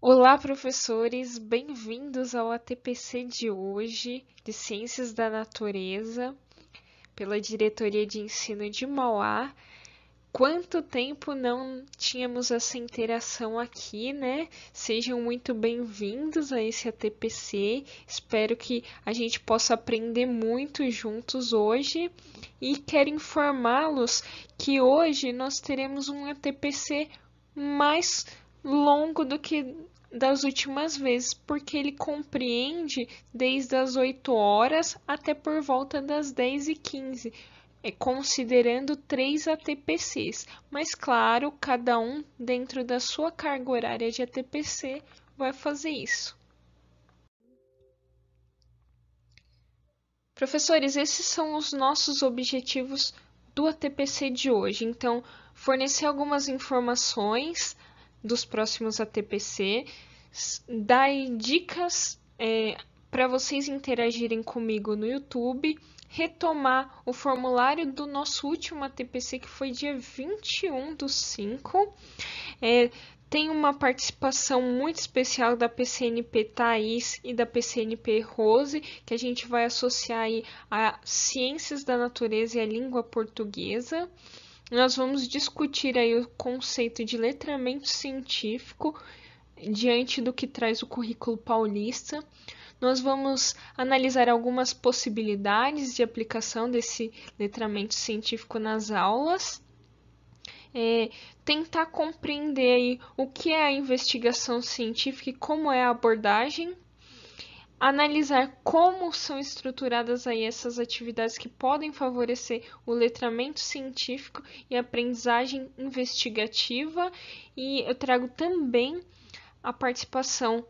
Olá, professores! Bem-vindos ao ATPC de hoje, de Ciências da Natureza, pela Diretoria de Ensino de Mauá. Quanto tempo não tínhamos essa interação aqui, né? Sejam muito bem-vindos a esse ATPC. Espero que a gente possa aprender muito juntos hoje e quero informá-los que hoje nós teremos um ATPC mais longo do que das últimas vezes, porque ele compreende desde as 8 horas até por volta das 10 e 15, é, considerando três ATPCs. Mas claro, cada um dentro da sua carga horária de ATPC vai fazer isso. Professores, esses são os nossos objetivos do ATPC de hoje. Então, fornecer algumas informações dos próximos ATPC, dar dicas é, para vocês interagirem comigo no YouTube, retomar o formulário do nosso último ATPC, que foi dia 21 do 5. É, tem uma participação muito especial da PCNP Thaís e da PCNP Rose, que a gente vai associar aí a Ciências da Natureza e a Língua Portuguesa nós vamos discutir aí o conceito de letramento científico diante do que traz o currículo paulista. Nós vamos analisar algumas possibilidades de aplicação desse letramento científico nas aulas. É, tentar compreender aí o que é a investigação científica e como é a abordagem analisar como são estruturadas aí essas atividades que podem favorecer o letramento científico e a aprendizagem investigativa e eu trago também a participação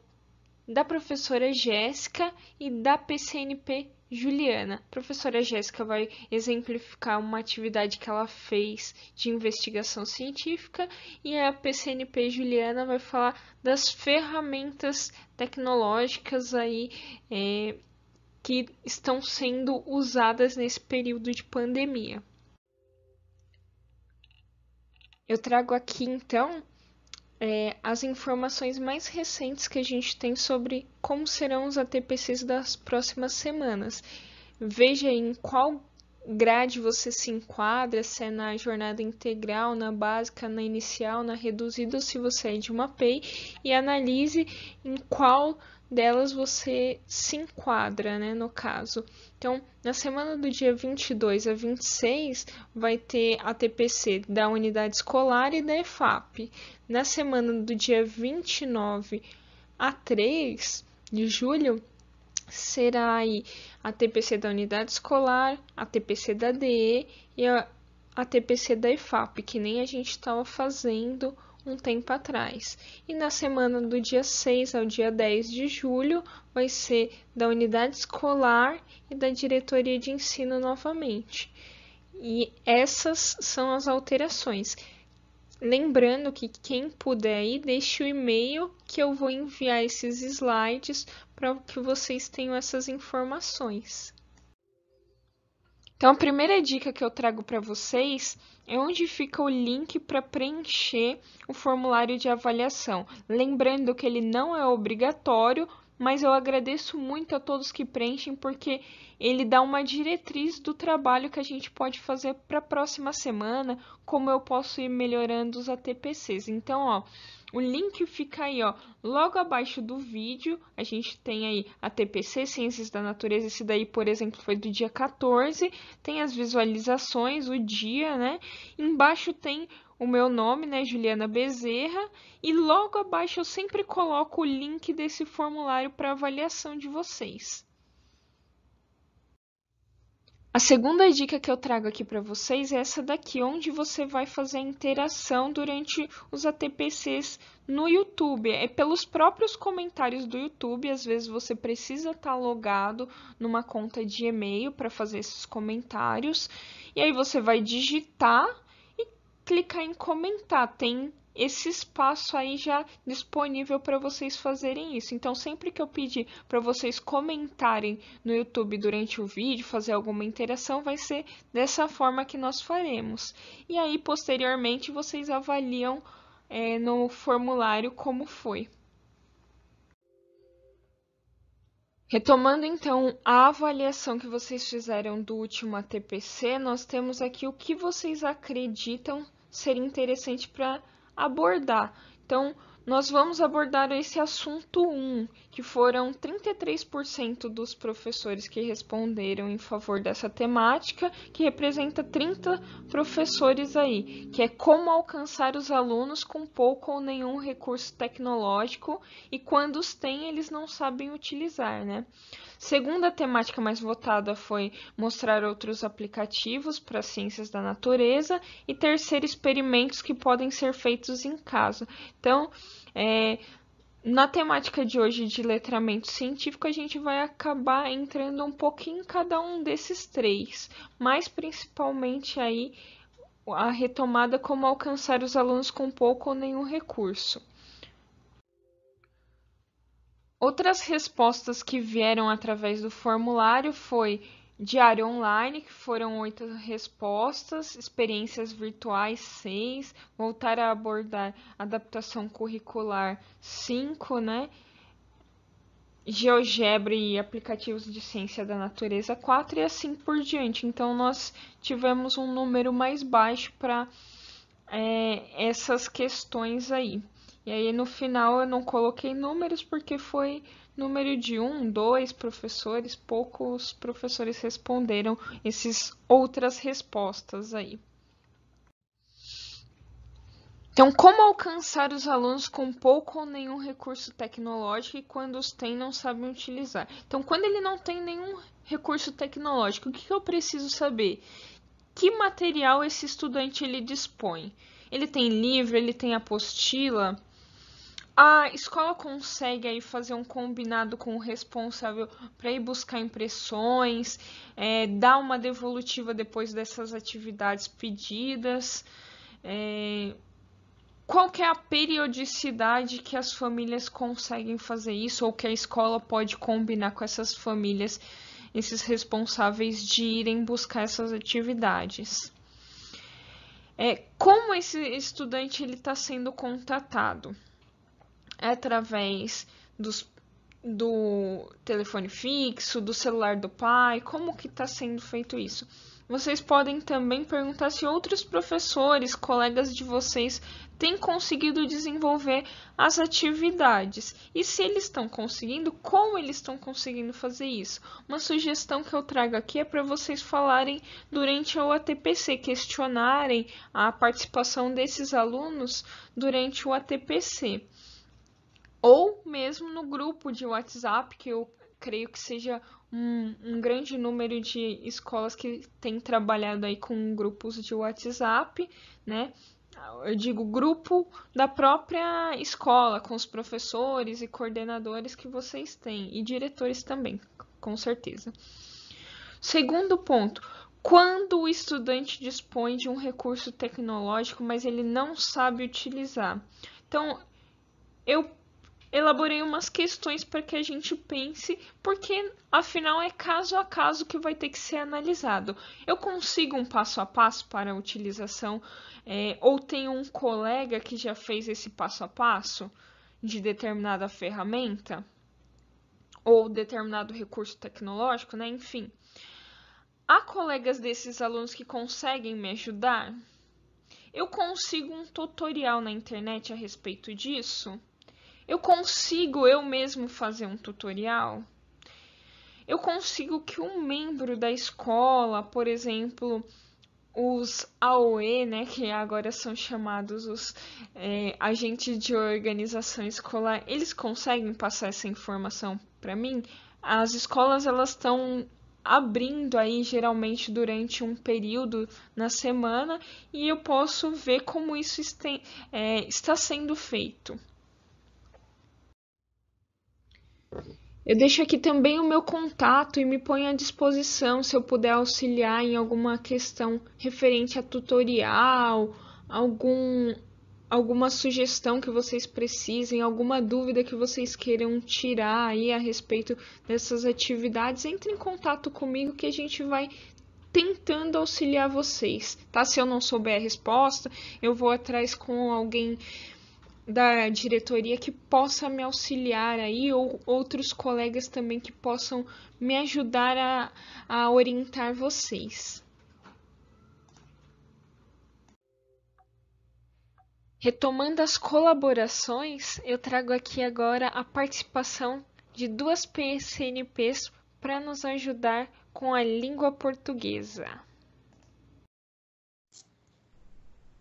da professora Jéssica e da PCNP Juliana, professora Jéssica vai exemplificar uma atividade que ela fez de investigação científica e a PCNP Juliana vai falar das ferramentas tecnológicas aí é, que estão sendo usadas nesse período de pandemia. Eu trago aqui então é, as informações mais recentes que a gente tem sobre como serão os ATPCs das próximas semanas. Veja em qual grade você se enquadra, se é na jornada integral, na básica, na inicial, na reduzida ou se você é de uma PEI e analise em qual delas você se enquadra, né, no caso. Então, na semana do dia 22 a 26, vai ter a TPC da unidade escolar e da EFAP. Na semana do dia 29 a 3 de julho, será aí a TPC da unidade escolar, a TPC da DE e a, a TPC da EFAP, que nem a gente estava fazendo um tempo atrás. E na semana do dia 6 ao dia 10 de julho vai ser da unidade escolar e da diretoria de ensino novamente. E essas são as alterações. Lembrando que quem puder deixe o e-mail que eu vou enviar esses slides para que vocês tenham essas informações. Então, a primeira dica que eu trago para vocês é onde fica o link para preencher o formulário de avaliação. Lembrando que ele não é obrigatório, mas eu agradeço muito a todos que preenchem porque ele dá uma diretriz do trabalho que a gente pode fazer para a próxima semana, como eu posso ir melhorando os ATPCs. Então, ó, o link fica aí, ó, logo abaixo do vídeo. A gente tem aí a TPC Ciências da Natureza. Esse daí, por exemplo, foi do dia 14. Tem as visualizações, o dia, né? Embaixo tem o meu nome, né, Juliana Bezerra, e logo abaixo eu sempre coloco o link desse formulário para avaliação de vocês. A segunda dica que eu trago aqui para vocês é essa daqui, onde você vai fazer interação durante os ATPCs no YouTube. É pelos próprios comentários do YouTube, às vezes você precisa estar tá logado numa conta de e-mail para fazer esses comentários. E aí você vai digitar e clicar em comentar. Tem esse espaço aí já disponível para vocês fazerem isso. Então, sempre que eu pedir para vocês comentarem no YouTube durante o vídeo, fazer alguma interação, vai ser dessa forma que nós faremos. E aí, posteriormente, vocês avaliam é, no formulário como foi. Retomando então a avaliação que vocês fizeram do último ATPC, nós temos aqui o que vocês acreditam ser interessante para abordar. Então, nós vamos abordar esse assunto 1, que foram 33% dos professores que responderam em favor dessa temática, que representa 30 professores aí, que é como alcançar os alunos com pouco ou nenhum recurso tecnológico e quando os têm, eles não sabem utilizar, né? Segunda temática mais votada foi mostrar outros aplicativos para ciências da natureza. E terceiro, experimentos que podem ser feitos em casa. Então, é, na temática de hoje de letramento científico, a gente vai acabar entrando um pouquinho em cada um desses três, mas principalmente aí a retomada como alcançar os alunos com pouco ou nenhum recurso. Outras respostas que vieram através do formulário foi diário online, que foram oito respostas, experiências virtuais, seis, voltar a abordar adaptação curricular, cinco, né? GeoGebra e aplicativos de ciência da natureza, quatro e assim por diante. Então, nós tivemos um número mais baixo para é, essas questões aí. E aí no final eu não coloquei números porque foi número de um, dois professores, poucos professores responderam essas outras respostas aí. Então, como alcançar os alunos com pouco ou nenhum recurso tecnológico e quando os têm não sabem utilizar? Então, quando ele não tem nenhum recurso tecnológico, o que eu preciso saber? Que material esse estudante ele dispõe? Ele tem livro, ele tem apostila, a escola consegue aí fazer um combinado com o responsável para ir buscar impressões, é, dar uma devolutiva depois dessas atividades pedidas. É, qual que é a periodicidade que as famílias conseguem fazer isso ou que a escola pode combinar com essas famílias, esses responsáveis de irem buscar essas atividades? É, como esse estudante ele está sendo contatado? é através dos, do telefone fixo, do celular do pai, como que está sendo feito isso? Vocês podem também perguntar se outros professores, colegas de vocês, têm conseguido desenvolver as atividades e se eles estão conseguindo, como eles estão conseguindo fazer isso. Uma sugestão que eu trago aqui é para vocês falarem durante o ATPC, questionarem a participação desses alunos durante o ATPC ou mesmo no grupo de WhatsApp, que eu creio que seja um, um, grande número de escolas que têm trabalhado aí com grupos de WhatsApp, né? Eu digo grupo da própria escola, com os professores e coordenadores que vocês têm, e diretores também, com certeza. Segundo ponto, quando o estudante dispõe de um recurso tecnológico, mas ele não sabe utilizar. Então, eu elaborei umas questões para que a gente pense, porque afinal é caso a caso que vai ter que ser analisado. Eu consigo um passo a passo para a utilização, é, ou tenho um colega que já fez esse passo a passo de determinada ferramenta ou determinado recurso tecnológico, né? Enfim. Há colegas desses alunos que conseguem me ajudar? Eu consigo um tutorial na internet a respeito disso? Eu consigo eu mesmo fazer um tutorial? Eu consigo que um membro da escola, por exemplo, os AOE, né, que agora são chamados os é, agentes de organização escolar, eles conseguem passar essa informação para mim? As escolas elas estão abrindo aí geralmente durante um período na semana e eu posso ver como isso este, é, está sendo feito. Eu deixo aqui também o meu contato e me ponho à disposição se eu puder auxiliar em alguma questão referente a tutorial, algum, alguma sugestão que vocês precisem, alguma dúvida que vocês queiram tirar aí a respeito dessas atividades, entre em contato comigo que a gente vai tentando auxiliar vocês, tá? Se eu não souber a resposta, eu vou atrás com alguém da diretoria que possa me auxiliar aí, ou outros colegas também que possam me ajudar a, a orientar vocês. Retomando as colaborações, eu trago aqui agora a participação de duas PSNPs para nos ajudar com a língua portuguesa.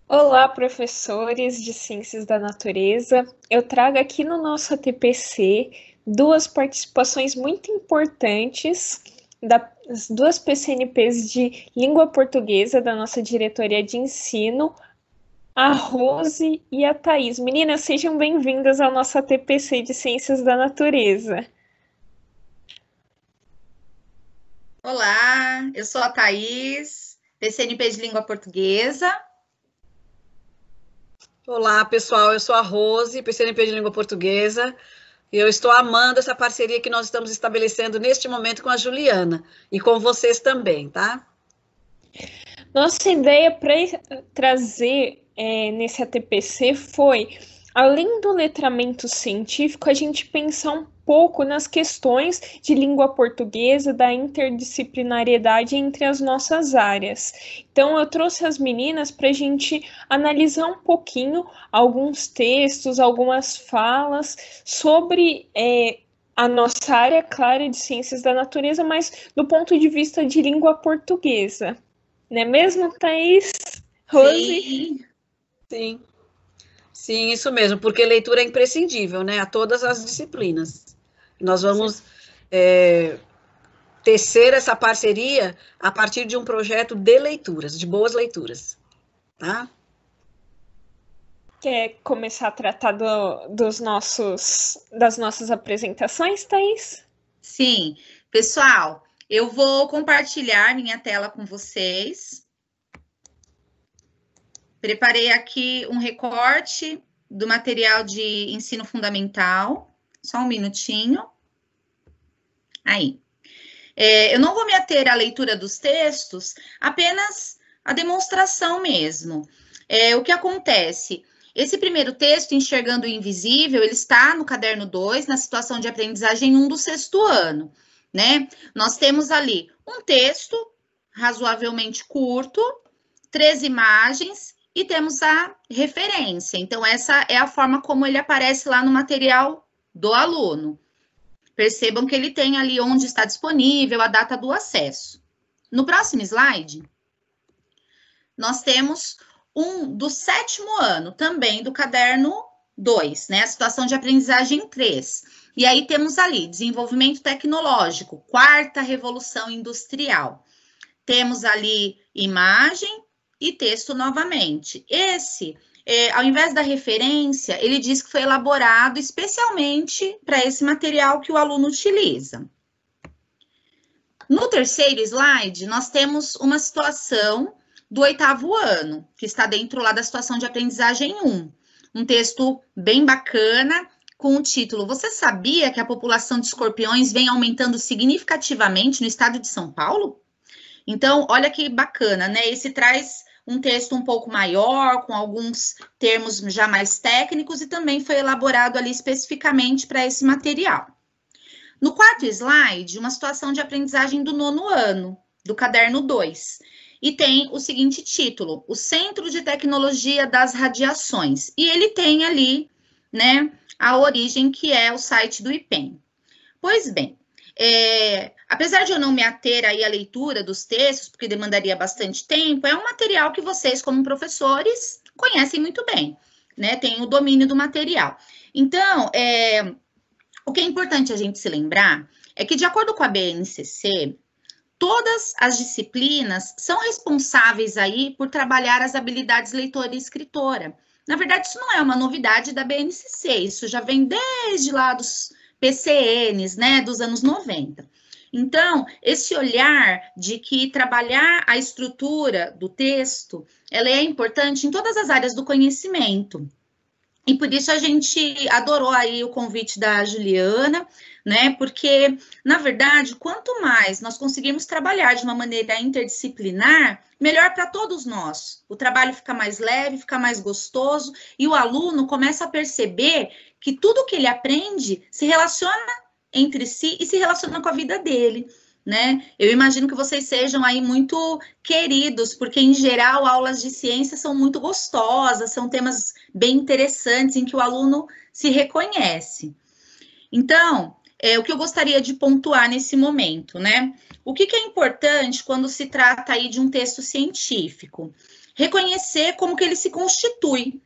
Olá, professores de Ciências da Natureza. Eu trago aqui no nosso ATPC duas participações muito importantes das duas PCNPs de língua portuguesa da nossa diretoria de ensino, a Rose e a Thaís. Meninas, sejam bem-vindas ao nosso ATPC de Ciências da Natureza. Olá, eu sou a Thaís, PCNP de língua portuguesa Olá, pessoal. Eu sou a Rose, PCNP de Língua Portuguesa. E eu estou amando essa parceria que nós estamos estabelecendo neste momento com a Juliana e com vocês também, tá? Nossa ideia para trazer é, nesse ATPC foi, além do letramento científico, a gente pensar um pouco nas questões de língua portuguesa, da interdisciplinariedade entre as nossas áreas. Então, eu trouxe as meninas para a gente analisar um pouquinho alguns textos, algumas falas sobre. É, a nossa área, clara de ciências da natureza, mas do ponto de vista de língua portuguesa. Não é mesmo, Thaís? Rose? Sim. Sim. Sim, isso mesmo, porque leitura é imprescindível, né? A todas as disciplinas. Nós vamos é, tecer essa parceria a partir de um projeto de leituras, de boas leituras. Tá? Quer começar a tratar do, dos nossos, das nossas apresentações, Thais Sim. Pessoal, eu vou compartilhar minha tela com vocês. Preparei aqui um recorte do material de ensino fundamental. Só um minutinho. Aí. É, eu não vou me ater à leitura dos textos, apenas a demonstração mesmo. É, o que acontece? Esse primeiro texto, Enxergando o Invisível, ele está no caderno 2, na situação de aprendizagem 1 um do sexto ano. Né? Nós temos ali um texto razoavelmente curto, três imagens e temos a referência. Então, essa é a forma como ele aparece lá no material do aluno. Percebam que ele tem ali onde está disponível a data do acesso. No próximo slide, nós temos um do sétimo ano, também do caderno 2, né? A situação de aprendizagem 3. E aí temos ali desenvolvimento tecnológico, quarta revolução industrial. Temos ali imagem e texto novamente. Esse é, ao invés da referência, ele diz que foi elaborado especialmente para esse material que o aluno utiliza. No terceiro slide, nós temos uma situação do oitavo ano, que está dentro lá da situação de aprendizagem 1. Um texto bem bacana, com o título Você sabia que a população de escorpiões vem aumentando significativamente no estado de São Paulo? Então, olha que bacana, né? Esse traz um texto um pouco maior, com alguns termos já mais técnicos, e também foi elaborado ali especificamente para esse material. No quarto slide, uma situação de aprendizagem do nono ano, do caderno 2, e tem o seguinte título: O Centro de Tecnologia das Radiações. E ele tem ali, né, a origem que é o site do IPEM. Pois bem, é, Apesar de eu não me ater aí à leitura dos textos, porque demandaria bastante tempo, é um material que vocês, como professores, conhecem muito bem, né? Tem o domínio do material. Então, é, o que é importante a gente se lembrar é que, de acordo com a BNCC, todas as disciplinas são responsáveis aí por trabalhar as habilidades leitora e escritora. Na verdade, isso não é uma novidade da BNCC, isso já vem desde lá dos PCNs, né, dos anos 90. Então, esse olhar de que trabalhar a estrutura do texto, ela é importante em todas as áreas do conhecimento. E por isso a gente adorou aí o convite da Juliana, né? Porque, na verdade, quanto mais nós conseguirmos trabalhar de uma maneira interdisciplinar, melhor para todos nós. O trabalho fica mais leve, fica mais gostoso e o aluno começa a perceber que tudo que ele aprende se relaciona entre si e se relacionando com a vida dele. Né? Eu imagino que vocês sejam aí muito queridos, porque em geral aulas de ciência são muito gostosas, são temas bem interessantes em que o aluno se reconhece. Então, é o que eu gostaria de pontuar nesse momento, né? O que, que é importante quando se trata aí de um texto científico? Reconhecer como que ele se constitui.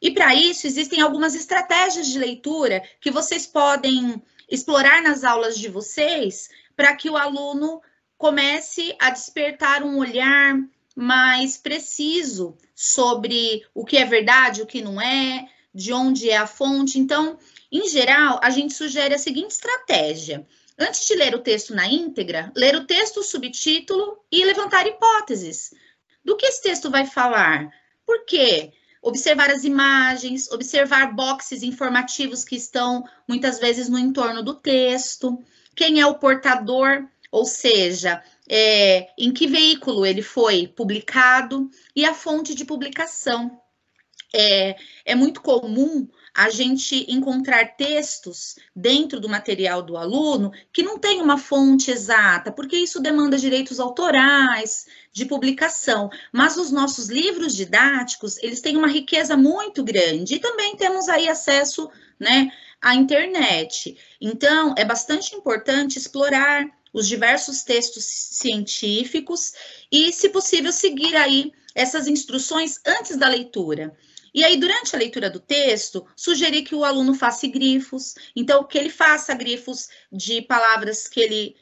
E para isso existem algumas estratégias de leitura que vocês podem explorar nas aulas de vocês para que o aluno comece a despertar um olhar mais preciso sobre o que é verdade, o que não é, de onde é a fonte. Então, em geral, a gente sugere a seguinte estratégia: antes de ler o texto na íntegra, ler o texto, o subtítulo e levantar hipóteses. Do que esse texto vai falar? Por quê? observar as imagens, observar boxes informativos que estão muitas vezes no entorno do texto, quem é o portador, ou seja, é, em que veículo ele foi publicado e a fonte de publicação. É, é muito comum a gente encontrar textos dentro do material do aluno que não tem uma fonte exata, porque isso demanda direitos autorais, de publicação, mas os nossos livros didáticos, eles têm uma riqueza muito grande e também temos aí acesso, né, à internet. Então, é bastante importante explorar os diversos textos científicos e, se possível, seguir aí essas instruções antes da leitura. E aí, durante a leitura do texto, sugerir que o aluno faça grifos, então que ele faça grifos de palavras que ele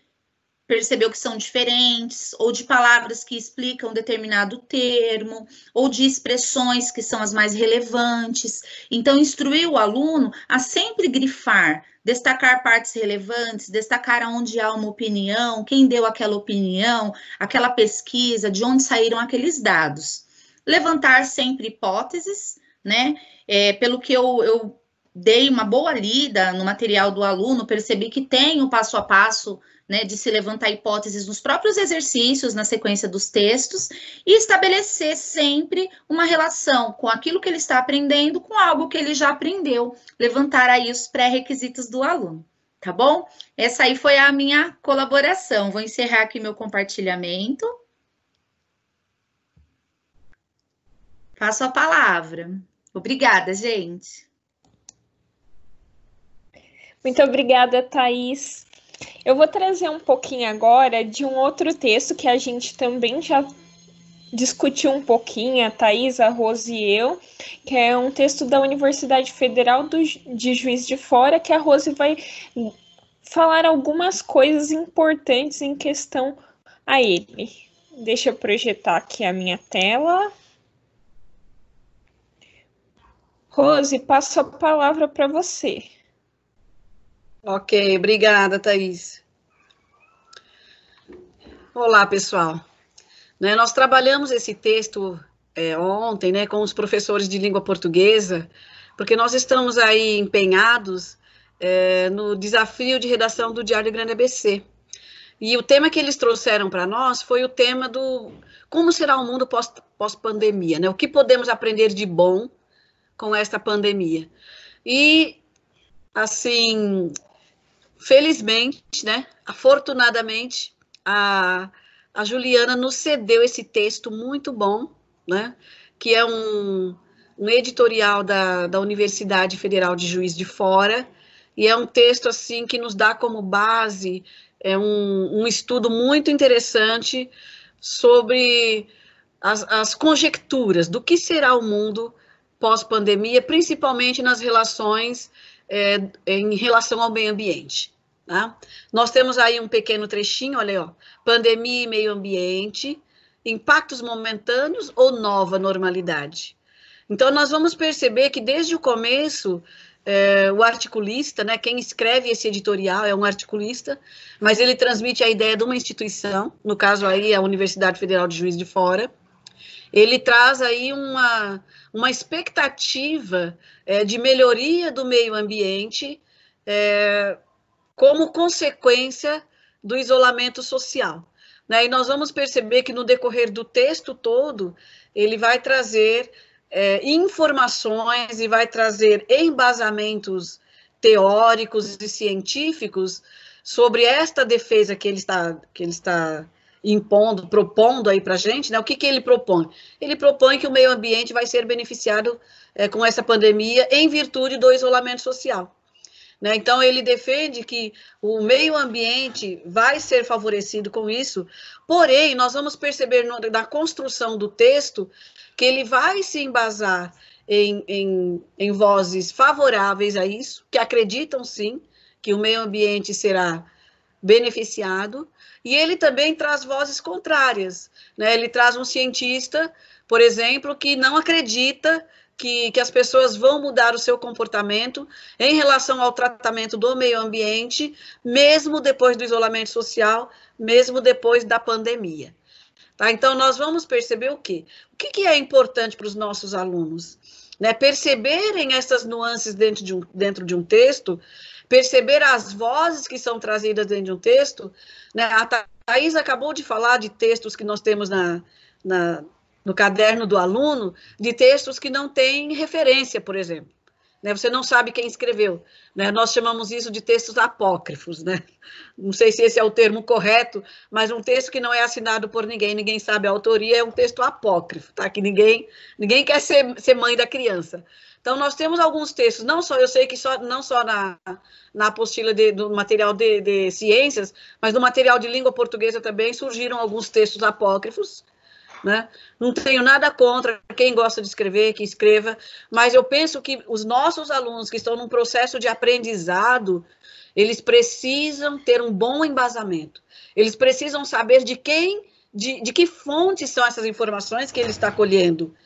percebeu que são diferentes, ou de palavras que explicam determinado termo, ou de expressões que são as mais relevantes. Então, instruir o aluno a sempre grifar, destacar partes relevantes, destacar onde há uma opinião, quem deu aquela opinião, aquela pesquisa, de onde saíram aqueles dados levantar sempre hipóteses, né? É, pelo que eu, eu dei uma boa lida no material do aluno, percebi que tem o um passo a passo né, de se levantar hipóteses nos próprios exercícios, na sequência dos textos, e estabelecer sempre uma relação com aquilo que ele está aprendendo, com algo que ele já aprendeu, levantar aí os pré-requisitos do aluno, tá bom? Essa aí foi a minha colaboração. Vou encerrar aqui meu compartilhamento. Passo a palavra. Obrigada, gente. Muito obrigada, Thaís. Eu vou trazer um pouquinho agora de um outro texto que a gente também já discutiu um pouquinho, a Thais, a Rose e eu, que é um texto da Universidade Federal do, de Juiz de Fora, que a Rose vai falar algumas coisas importantes em questão a ele. Deixa eu projetar aqui a minha tela. Rose, passo a palavra para você. Ok, obrigada, Thais. Olá, pessoal. Né, nós trabalhamos esse texto é, ontem né, com os professores de língua portuguesa, porque nós estamos aí empenhados é, no desafio de redação do Diário Grande ABC. E o tema que eles trouxeram para nós foi o tema do como será o mundo pós-pandemia, pós né? O que podemos aprender de bom com esta pandemia. E, assim, felizmente, né, afortunadamente, a, a Juliana nos cedeu esse texto muito bom, né, que é um, um editorial da, da Universidade Federal de Juiz de Fora, e é um texto, assim, que nos dá como base é um, um estudo muito interessante sobre as, as conjecturas do que será o mundo pós-pandemia, principalmente nas relações é, em relação ao meio ambiente. Tá? Nós temos aí um pequeno trechinho, olha aí, ó, pandemia e meio ambiente, impactos momentâneos ou nova normalidade. Então, nós vamos perceber que desde o começo, é, o articulista, né, quem escreve esse editorial é um articulista, mas ele transmite a ideia de uma instituição, no caso aí a Universidade Federal de Juiz de Fora, ele traz aí uma, uma expectativa é, de melhoria do meio ambiente é, como consequência do isolamento social. Né? E nós vamos perceber que no decorrer do texto todo, ele vai trazer é, informações e vai trazer embasamentos teóricos e científicos sobre esta defesa que ele está, que ele está impondo, propondo aí para a gente, né? O que, que ele propõe? Ele propõe que o meio ambiente vai ser beneficiado é, com essa pandemia em virtude do isolamento social. Né? Então, ele defende que o meio ambiente vai ser favorecido com isso, porém, nós vamos perceber no, na construção do texto que ele vai se embasar em, em, em vozes favoráveis a isso, que acreditam sim que o meio ambiente será beneficiado, e ele também traz vozes contrárias. Né? Ele traz um cientista, por exemplo, que não acredita que, que, as pessoas vão mudar o seu comportamento em relação ao tratamento do meio ambiente, mesmo depois do isolamento social, mesmo depois da pandemia. Tá? Então, nós vamos perceber o quê? O que, que é importante para os nossos alunos? Né? Perceberem essas nuances dentro de um, dentro de um texto perceber as vozes que são trazidas dentro de um texto. Né? A Thais acabou de falar de textos que nós temos na, na, no caderno do aluno, de textos que não têm referência, por exemplo. Né? Você não sabe quem escreveu. Né? Nós chamamos isso de textos apócrifos. Né? Não sei se esse é o termo correto, mas um texto que não é assinado por ninguém, ninguém sabe a autoria, é um texto apócrifo, tá? que ninguém, ninguém quer ser, ser mãe da criança. Então, nós temos alguns textos, não só, eu sei que só, não só na, na apostila de, do material de, de ciências, mas no material de língua portuguesa também surgiram alguns textos apócrifos, né? Não tenho nada contra quem gosta de escrever, que escreva, mas eu penso que os nossos alunos que estão num processo de aprendizado, eles precisam ter um bom embasamento. Eles precisam saber de quem, de, de que fontes são essas informações que ele está colhendo.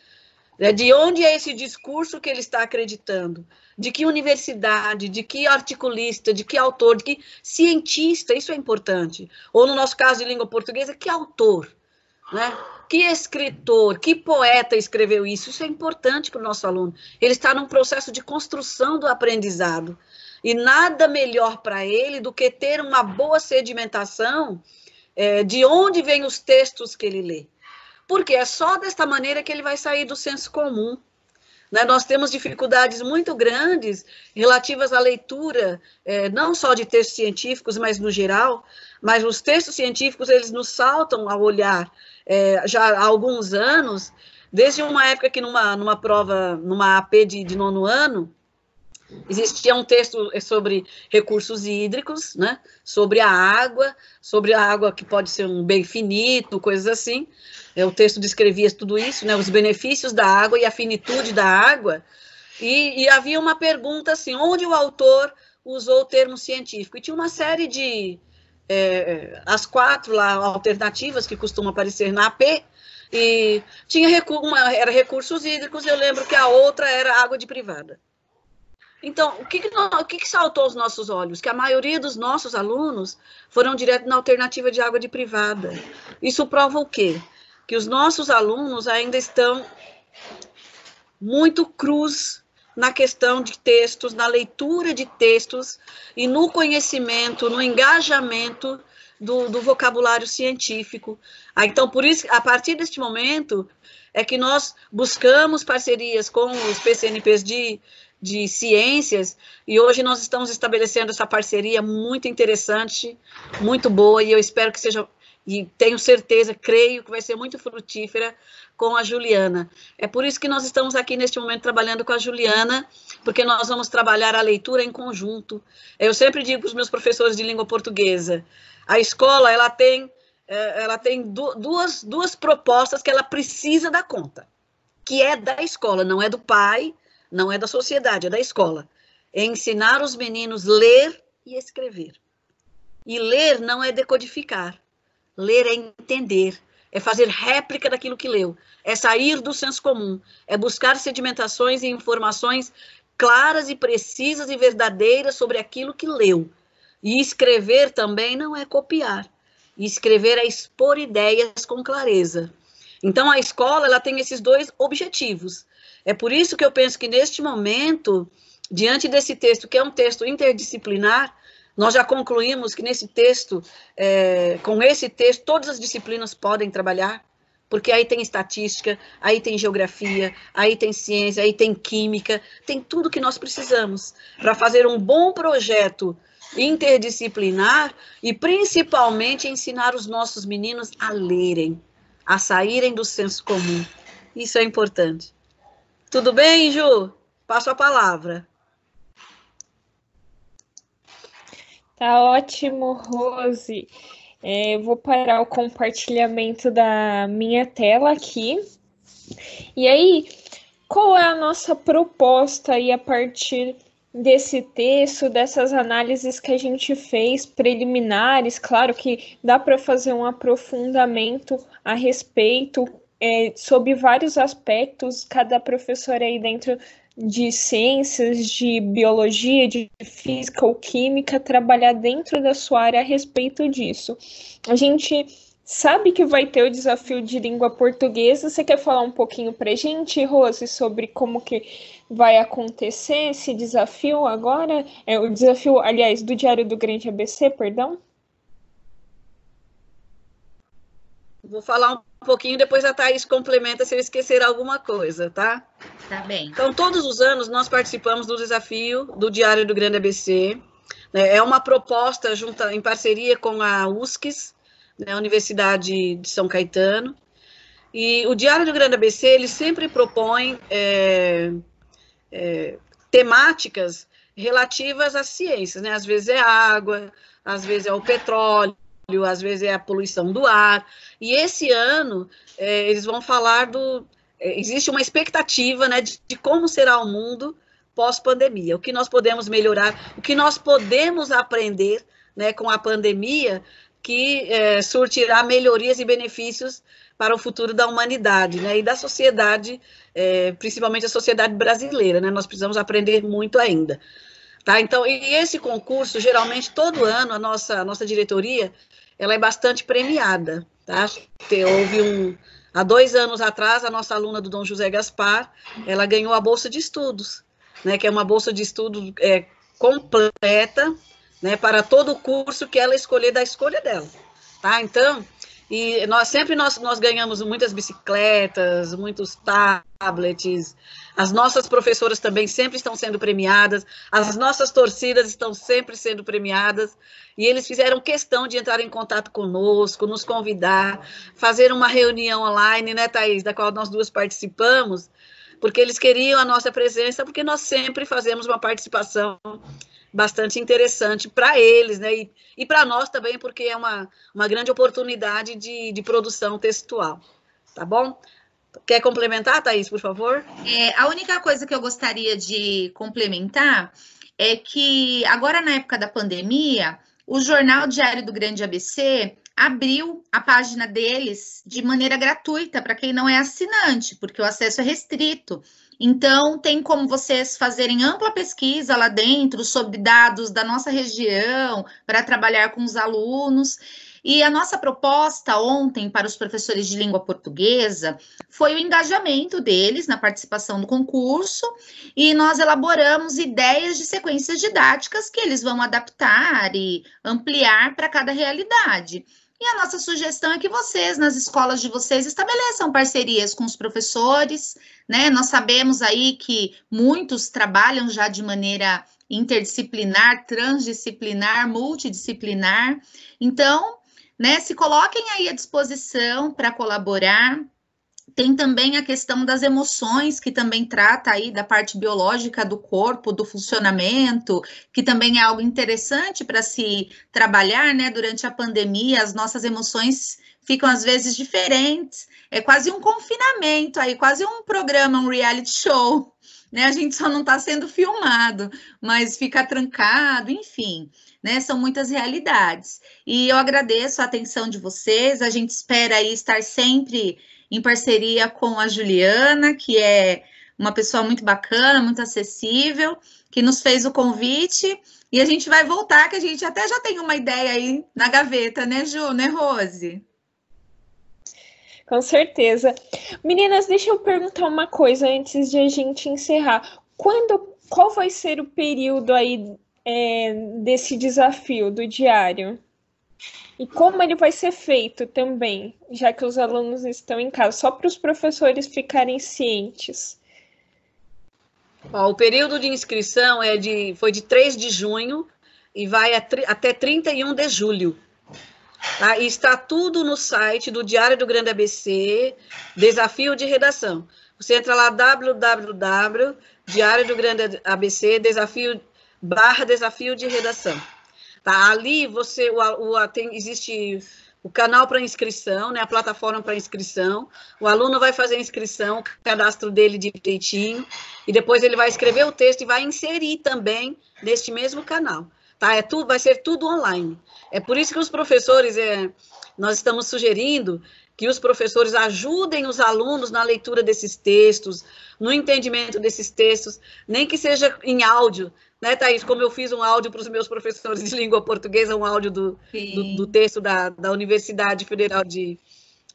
Né? De onde é esse discurso que ele está acreditando? De que universidade, de que articulista, de que autor, de que cientista, isso é importante. Ou no nosso caso de língua portuguesa, que autor? Né? Que escritor, que poeta escreveu isso? Isso é importante para o nosso aluno. Ele está num processo de construção do aprendizado. E nada melhor para ele do que ter uma boa sedimentação é, de onde vêm os textos que ele lê. Porque é só desta maneira que ele vai sair do senso comum. Né? Nós temos dificuldades muito grandes relativas à leitura, é, não só de textos científicos, mas no geral. Mas os textos científicos, eles nos saltam ao olhar é, já há alguns anos, desde uma época que numa, numa prova, numa AP de, de nono ano, Existia um texto é, sobre recursos hídricos, né? sobre a água, sobre a água que pode ser um bem finito, coisas assim. É, o texto descrevia tudo isso, né? os benefícios da água e a finitude da água. E, e havia uma pergunta assim: onde o autor usou o termo científico? E tinha uma série de. É, é as quatro lá, alternativas que costumam aparecer na AP, e tinha recu uma era recursos hídricos, eu lembro que a outra era água de privada. Então, o que, que, o que, que saltou aos nossos olhos? Que a maioria dos nossos alunos foram direto na alternativa de água de privada. Isso prova o quê? Que os nossos alunos ainda estão muito cruz na questão de textos, na leitura de textos e no conhecimento, no engajamento do, do vocabulário científico. Ah, então, por isso, a partir deste momento, é que nós buscamos parcerias com os PCNPs de de ciências, e hoje nós estamos estabelecendo essa parceria muito interessante, muito boa, e eu espero que seja, e tenho certeza, creio que vai ser muito frutífera com a Juliana. É por isso que nós estamos aqui neste momento trabalhando com a Juliana, porque nós vamos trabalhar a leitura em conjunto. Eu sempre digo para os meus professores de língua portuguesa, a escola, ela tem, é, ela tem duas, duas propostas que ela precisa dar conta, que é da escola, não é do pai, não é da sociedade, é da escola. É ensinar os meninos ler e escrever. E ler não é decodificar. Ler é entender, é fazer réplica daquilo que leu, é sair do senso comum, é buscar sedimentações e informações claras e precisas e verdadeiras sobre aquilo que leu. E escrever também não é copiar. escrever é expor ideias com clareza. Então a escola ela tem esses dois objetivos: é por isso que eu penso que neste momento, diante desse texto, que é um texto interdisciplinar, nós já concluímos que nesse texto, é, com esse texto, todas as disciplinas podem trabalhar, porque aí tem estatística, aí tem geografia, aí tem ciência, aí tem química, tem tudo que nós precisamos para fazer um bom projeto interdisciplinar e principalmente ensinar os nossos meninos a lerem, a saírem do senso comum. Isso é importante. Tudo bem, Ju? Passo a palavra. Tá ótimo, Rose. É, eu vou parar o compartilhamento da minha tela aqui. E aí, qual é a nossa proposta aí a partir desse texto, dessas análises que a gente fez preliminares? Claro que dá para fazer um aprofundamento a respeito, é, sobre vários aspectos, cada professor aí dentro de ciências, de biologia, de física ou química, trabalhar dentro da sua área a respeito disso. A gente sabe que vai ter o desafio de língua portuguesa. Você quer falar um pouquinho para gente, Rose, sobre como que vai acontecer esse desafio agora? É o desafio, aliás, do Diário do Grande ABC, perdão? Vou falar um pouquinho, depois a Thaís complementa se eu esquecer alguma coisa, tá? Tá bem. Então, todos os anos nós participamos do desafio do Diário do Grande ABC. Né? É uma proposta junta, em parceria com a USCS, né? Universidade de São Caetano. E o Diário do Grande ABC, ele sempre propõe é, é, temáticas relativas às ciências, né? Às vezes é água, às vezes é o petróleo, petróleo, às vezes é a poluição do ar. E esse ano é, eles vão falar do. É, existe uma expectativa né, de, de como será o mundo pós-pandemia, o que nós podemos melhorar, o que nós podemos aprender né, com a pandemia que é, surtirá melhorias e benefícios para o futuro da humanidade né, e da sociedade, é, principalmente a sociedade brasileira. Né, nós precisamos aprender muito ainda. Tá? Então, e esse concurso, geralmente, todo ano, a nossa, a nossa diretoria ela é bastante premiada, tá? Houve um, há dois anos atrás, a nossa aluna do Dom José Gaspar, ela ganhou a bolsa de estudos, né? Que é uma bolsa de estudo é, completa, né? Para todo o curso que ela escolher da escolha dela, tá? Então, e nós sempre nós, nós ganhamos muitas bicicletas, muitos tablets. As nossas professoras também sempre estão sendo premiadas, as nossas torcidas estão sempre sendo premiadas, e eles fizeram questão de entrar em contato conosco, nos convidar, fazer uma reunião online, né, Thaís, da qual nós duas participamos, porque eles queriam a nossa presença, porque nós sempre fazemos uma participação bastante interessante para eles, né? E, e para nós também, porque é uma, uma grande oportunidade de, de produção textual. Tá bom? Quer complementar, Thaís, por favor? É, a única coisa que eu gostaria de complementar é que agora na época da pandemia, o jornal Diário do Grande ABC abriu a página deles de maneira gratuita para quem não é assinante, porque o acesso é restrito. Então, tem como vocês fazerem ampla pesquisa lá dentro sobre dados da nossa região para trabalhar com os alunos. E a nossa proposta ontem para os professores de língua portuguesa foi o engajamento deles na participação do concurso e nós elaboramos ideias de sequências didáticas que eles vão adaptar e ampliar para cada realidade. E a nossa sugestão é que vocês, nas escolas de vocês, estabeleçam parcerias com os professores, né? Nós sabemos aí que muitos trabalham já de maneira interdisciplinar, transdisciplinar, multidisciplinar. Então, né, se coloquem aí à disposição para colaborar, tem também a questão das emoções, que também trata aí da parte biológica do corpo, do funcionamento, que também é algo interessante para se trabalhar, né? Durante a pandemia, as nossas emoções ficam às vezes diferentes. É quase um confinamento aí, quase um programa, um reality show, né? A gente só não está sendo filmado, mas fica trancado, enfim. Né, são muitas realidades. E eu agradeço a atenção de vocês. A gente espera aí estar sempre em parceria com a Juliana, que é uma pessoa muito bacana, muito acessível, que nos fez o convite. E a gente vai voltar, que a gente até já tem uma ideia aí na gaveta, né, Ju, né, Rose? Com certeza. Meninas, deixa eu perguntar uma coisa antes de a gente encerrar. Quando, qual vai ser o período aí é, desse desafio do diário? E como ele vai ser feito também, já que os alunos estão em casa, só para os professores ficarem cientes? Bom, o período de inscrição é de, foi de 3 de junho e vai até 31 de julho. Tá? E está tudo no site do Diário do Grande ABC, Desafio de Redação. Você entra lá, www, Diário do Grande ABC, Desafio, barra Desafio de Redação. Tá? Ali você o, o, tem, existe o canal para inscrição, né, a plataforma para inscrição. O aluno vai fazer a inscrição, o cadastro dele direitinho, e depois ele vai escrever o texto e vai inserir também neste mesmo canal. Tá? É tudo, vai ser tudo online. É por isso que os professores, é, nós estamos sugerindo que os professores ajudem os alunos na leitura desses textos, no entendimento desses textos, nem que seja em áudio, né, Thaís? Como eu fiz um áudio para os meus professores de língua portuguesa, um áudio do, do, do, texto da, da Universidade Federal de,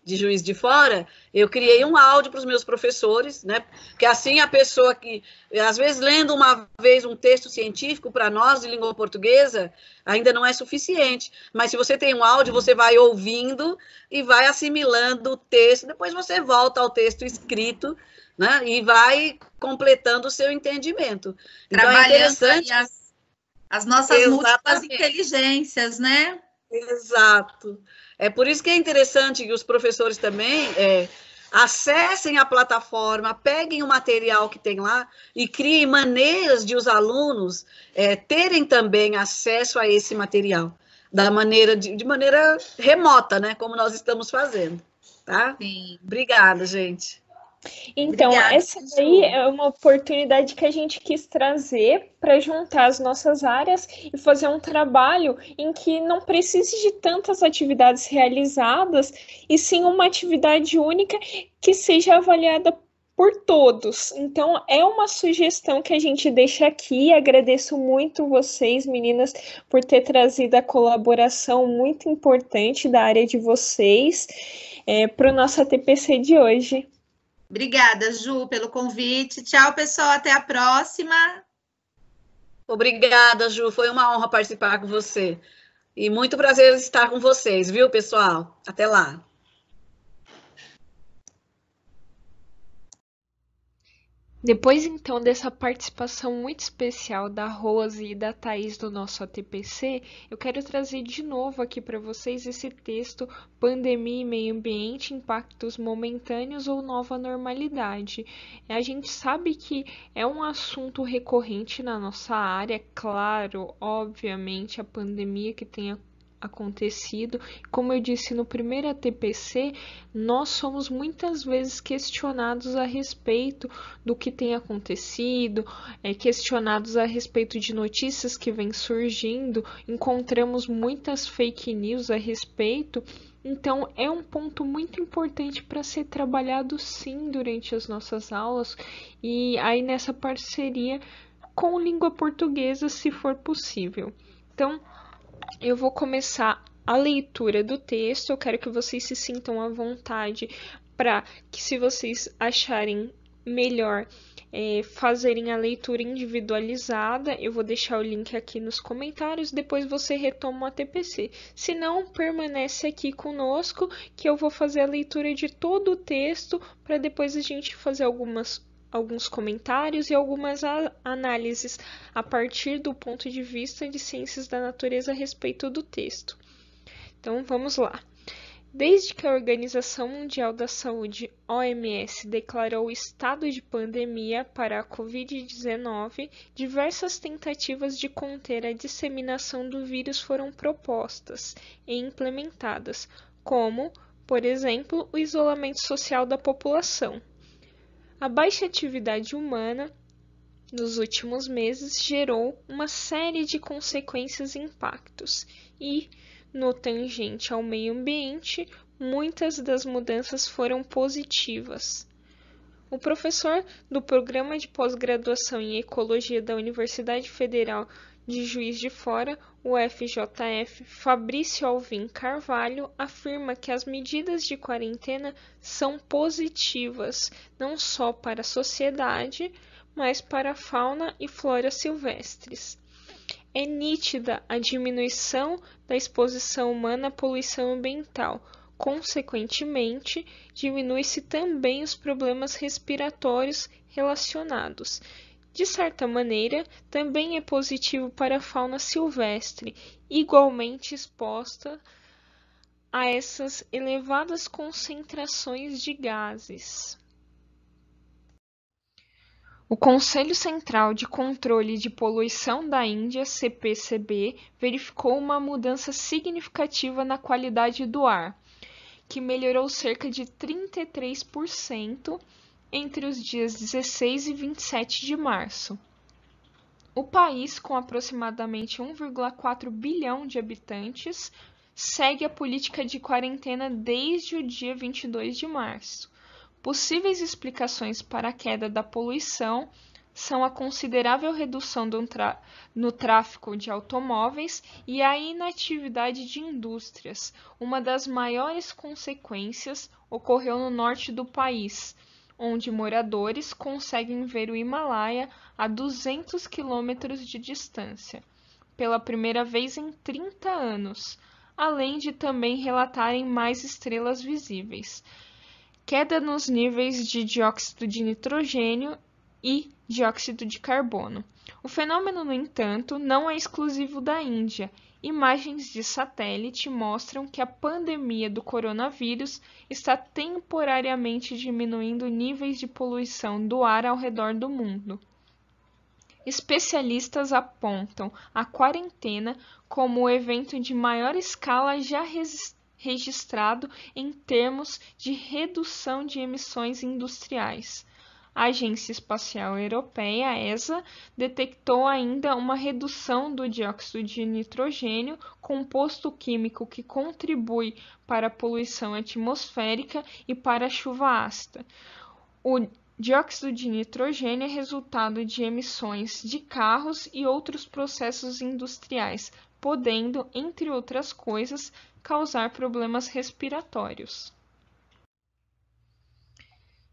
de Juiz de Fora, eu criei um áudio para os meus professores, né? Que assim a pessoa que, às vezes, lendo uma vez um texto científico para nós de língua portuguesa, ainda não é suficiente. Mas se você tem um áudio, você vai ouvindo e vai assimilando o texto, depois você volta ao texto escrito, né? E vai completando o seu entendimento. Então, é interessante. As, as nossas Exatamente. múltiplas inteligências, né? Exato. É por isso que é interessante que os professores também é, acessem a plataforma, peguem o material que tem lá e criem maneiras de os alunos é, terem também acesso a esse material da maneira de, de maneira remota, né? Como nós estamos fazendo, tá? Sim. Obrigada, gente. Então, Obrigada, essa daí é uma oportunidade que a gente quis trazer para juntar as nossas áreas e fazer um trabalho em que não precise de tantas atividades realizadas, e sim uma atividade única que seja avaliada por todos. Então, é uma sugestão que a gente deixa aqui. Agradeço muito vocês, meninas, por ter trazido a colaboração muito importante da área de vocês é, eh, para o nosso ATPC de hoje. Obrigada, Ju, pelo convite. Tchau, pessoal. Até a próxima. Obrigada, Ju. Foi uma honra participar com você. E muito prazer estar com vocês, viu, pessoal? Até lá. Depois então dessa participação muito especial da Rose e da Thaís do nosso ATPC, eu quero trazer de novo aqui para vocês esse texto Pandemia e Meio Ambiente, Impactos Momentâneos ou Nova Normalidade. A gente sabe que é um assunto recorrente na nossa área, é claro, obviamente a pandemia que tem acontecido. Como eu disse no primeiro ATPC, nós somos muitas vezes questionados a respeito do que tem acontecido, é, questionados a respeito de notícias que vêm surgindo, encontramos muitas fake news a respeito. Então, é um ponto muito importante para ser trabalhado sim durante as nossas aulas e aí nessa parceria com língua portuguesa, se for possível. Então, eu vou começar a leitura do texto. Eu quero que vocês se sintam à vontade para que, se vocês acharem melhor é, fazerem a leitura individualizada, eu vou deixar o link aqui nos comentários. Depois você retoma o ATPC. Se não, permanece aqui conosco que eu vou fazer a leitura de todo o texto para depois a gente fazer algumas alguns comentários e algumas análises a partir do ponto de vista de ciências da natureza a respeito do texto. Então vamos lá. Desde que a Organização Mundial da Saúde, OMS, declarou o estado de pandemia para a Covid-19, diversas tentativas de conter a disseminação do vírus foram propostas e implementadas, como, por exemplo, o isolamento social da população, a baixa atividade humana nos últimos meses gerou uma série de consequências e impactos, e, no tangente ao meio ambiente, muitas das mudanças foram positivas. O professor do Programa de Pós-Graduação em Ecologia da Universidade Federal de Juiz de Fora, o FJF Fabrício Alvim Carvalho afirma que as medidas de quarentena são positivas não só para a sociedade, mas para a fauna e flora silvestres. É nítida a diminuição da exposição humana à poluição ambiental. Consequentemente, diminui-se também os problemas respiratórios relacionados, de certa maneira, também é positivo para a fauna silvestre, igualmente exposta a essas elevadas concentrações de gases. O Conselho Central de Controle de Poluição da Índia, CPCB, verificou uma mudança significativa na qualidade do ar, que melhorou cerca de 33% entre os dias 16 e 27 de março. O país, com aproximadamente 1,4 bilhão de habitantes, segue a política de quarentena desde o dia 22 de março. Possíveis explicações para a queda da poluição são a considerável redução no tráfego de automóveis e a inatividade de indústrias. Uma das maiores consequências ocorreu no norte do país, onde moradores conseguem ver o Himalaia a 200 quilômetros de distância, pela primeira vez em 30 anos, além de também relatarem mais estrelas visíveis, queda nos níveis de dióxido de nitrogênio e dióxido de carbono. O fenômeno, no entanto, não é exclusivo da Índia imagens de satélite mostram que a pandemia do coronavírus está temporariamente diminuindo níveis de poluição do ar ao redor do mundo. Especialistas apontam a quarentena como o evento de maior escala já registrado em termos de redução de emissões industriais a Agência Espacial Europeia, a ESA, detectou ainda uma redução do dióxido de nitrogênio, composto químico que contribui para a poluição atmosférica e para a chuva ácida. O dióxido de nitrogênio é resultado de emissões de carros e outros processos industriais, podendo, entre outras coisas, causar problemas respiratórios.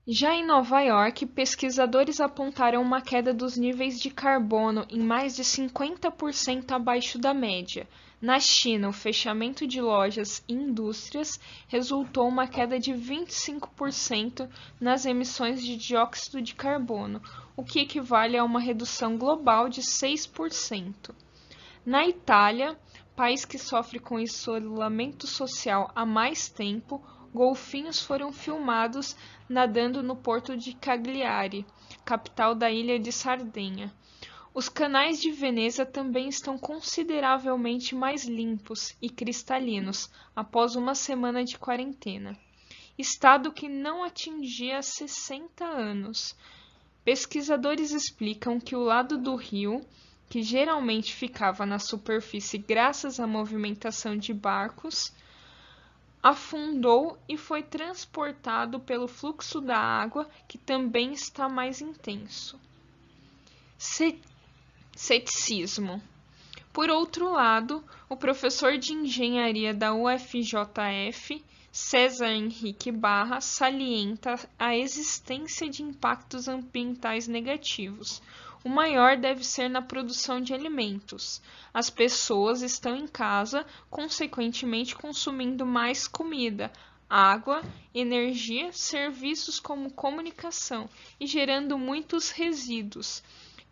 Já em Nova York, pesquisadores apontaram uma queda dos níveis de carbono em mais de 50% abaixo da média. Na China, o fechamento de lojas e indústrias resultou uma queda de 25% nas emissões de dióxido de carbono, o que equivale a uma redução global de 6%. Na Itália, país que sofre com isolamento social há mais tempo, golfinhos foram filmados nadando no porto de Cagliari, capital da ilha de Sardenha. Os canais de Veneza também estão consideravelmente mais limpos e cristalinos após uma semana de quarentena. Estado que não atingia 60 anos. Pesquisadores explicam que o lado do rio, que geralmente ficava na superfície graças à movimentação de barcos, afundou e foi transportado pelo fluxo da água, que também está mais intenso. Ceticismo. Por outro lado, o professor de engenharia da UFJF, César Henrique Barra, salienta a existência de impactos ambientais negativos, o maior deve ser na produção de alimentos. As pessoas estão em casa, consequentemente consumindo mais comida, água, energia, serviços como comunicação e gerando muitos resíduos.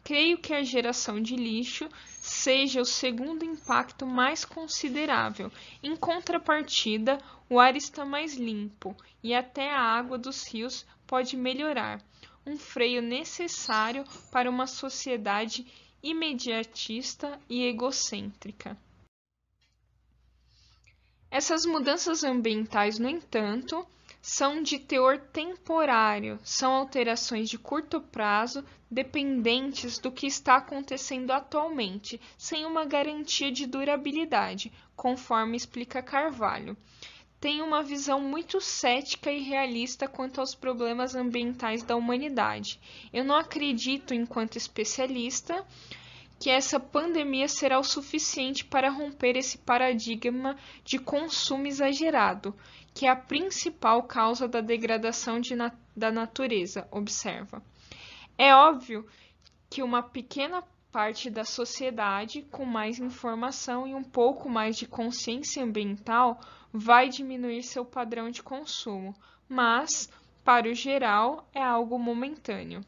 Creio que a geração de lixo seja o segundo impacto mais considerável. Em contrapartida, o ar está mais limpo e até a água dos rios pode melhorar um freio necessário para uma sociedade imediatista e egocêntrica. Essas mudanças ambientais, no entanto, são de teor temporário, são alterações de curto prazo dependentes do que está acontecendo atualmente, sem uma garantia de durabilidade, conforme explica Carvalho tem uma visão muito cética e realista quanto aos problemas ambientais da humanidade. Eu não acredito, enquanto especialista, que essa pandemia será o suficiente para romper esse paradigma de consumo exagerado, que é a principal causa da degradação de da natureza, observa. É óbvio que uma pequena parte da sociedade com mais informação e um pouco mais de consciência ambiental vai diminuir seu padrão de consumo, mas, para o geral, é algo momentâneo.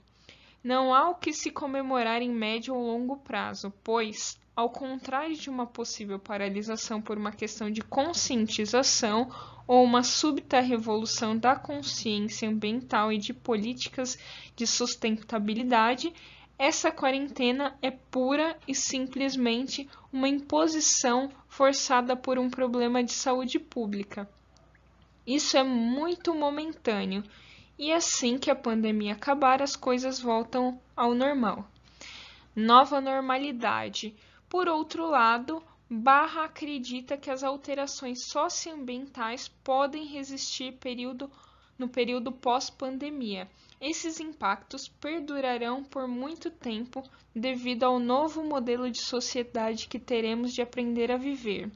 Não há o que se comemorar em médio ou longo prazo, pois, ao contrário de uma possível paralisação por uma questão de conscientização ou uma súbita revolução da consciência ambiental e de políticas de sustentabilidade, essa quarentena é pura e simplesmente uma imposição forçada por um problema de saúde pública. Isso é muito momentâneo e assim que a pandemia acabar, as coisas voltam ao normal. Nova normalidade. Por outro lado, Barra acredita que as alterações socioambientais podem resistir período no período pós-pandemia. Esses impactos perdurarão por muito tempo devido ao novo modelo de sociedade que teremos de aprender a viver.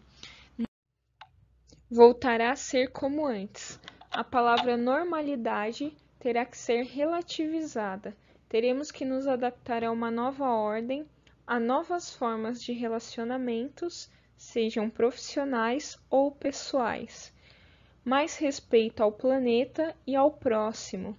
Voltará a ser como antes. A palavra normalidade terá que ser relativizada. Teremos que nos adaptar a uma nova ordem, a novas formas de relacionamentos, sejam profissionais ou pessoais mais respeito ao planeta e ao próximo.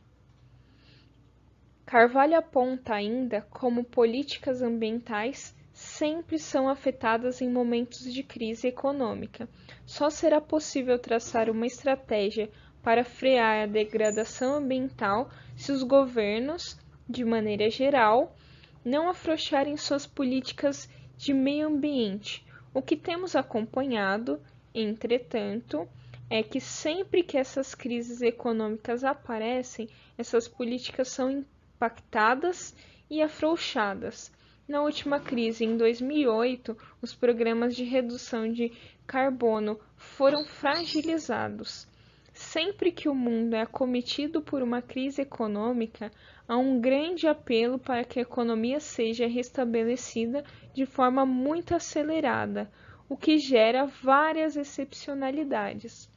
Carvalho aponta ainda como políticas ambientais sempre são afetadas em momentos de crise econômica. Só será possível traçar uma estratégia para frear a degradação ambiental se os governos, de maneira geral, não afrouxarem suas políticas de meio ambiente, o que temos acompanhado, entretanto, é que sempre que essas crises econômicas aparecem, essas políticas são impactadas e afrouxadas. Na última crise, em 2008, os programas de redução de carbono foram fragilizados. Sempre que o mundo é acometido por uma crise econômica, há um grande apelo para que a economia seja restabelecida de forma muito acelerada, o que gera várias excepcionalidades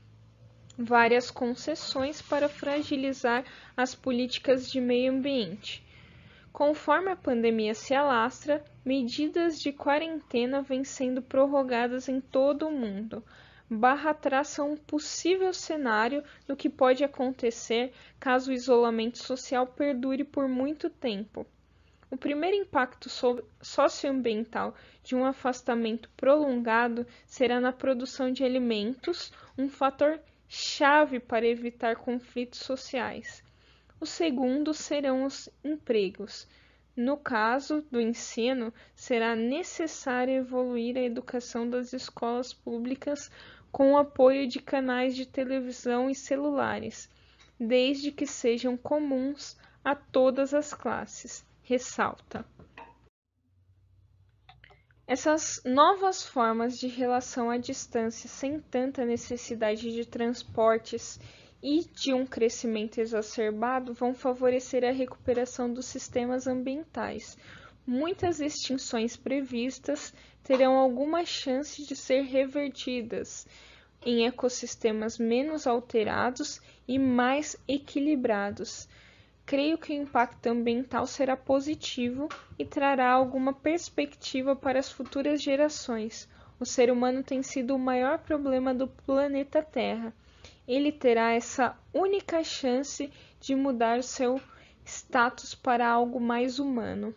várias concessões para fragilizar as políticas de meio ambiente. Conforme a pandemia se alastra, medidas de quarentena vêm sendo prorrogadas em todo o mundo. Barra traça um possível cenário do que pode acontecer caso o isolamento social perdure por muito tempo. O primeiro impacto socioambiental de um afastamento prolongado será na produção de alimentos, um fator chave para evitar conflitos sociais. O segundo serão os empregos. No caso do ensino, será necessário evoluir a educação das escolas públicas com o apoio de canais de televisão e celulares, desde que sejam comuns a todas as classes, ressalta. Essas novas formas de relação à distância, sem tanta necessidade de transportes e de um crescimento exacerbado, vão favorecer a recuperação dos sistemas ambientais. Muitas extinções previstas terão alguma chance de ser revertidas em ecossistemas menos alterados e mais equilibrados, Creio que o impacto ambiental será positivo e trará alguma perspectiva para as futuras gerações. O ser humano tem sido o maior problema do planeta Terra. Ele terá essa única chance de mudar seu status para algo mais humano.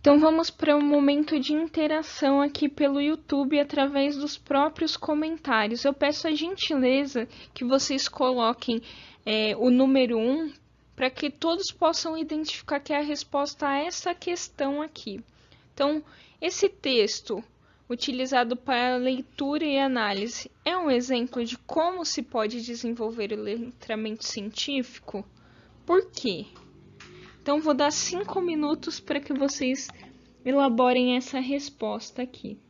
Então vamos para um momento de interação aqui pelo YouTube através dos próprios comentários. Eu peço a gentileza que vocês coloquem é, o número 1 um, para que todos possam identificar que é a resposta a essa questão aqui. Então, esse texto utilizado para leitura e análise é um exemplo de como se pode desenvolver o letramento científico? Por quê? Então vou dar cinco minutos para que vocês elaborem essa resposta aqui.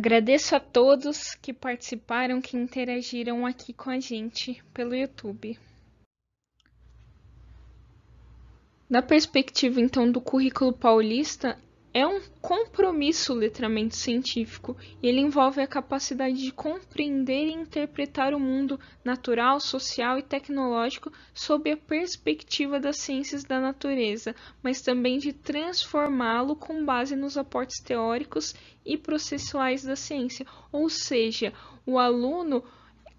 Agradeço a todos que participaram, que interagiram aqui com a gente pelo YouTube. Da perspectiva então do currículo paulista, é um compromisso letramento científico e ele envolve a capacidade de compreender e interpretar o mundo natural, social e tecnológico sob a perspectiva das ciências da natureza, mas também de transformá-lo com base nos aportes teóricos e processuais da ciência. Ou seja, o aluno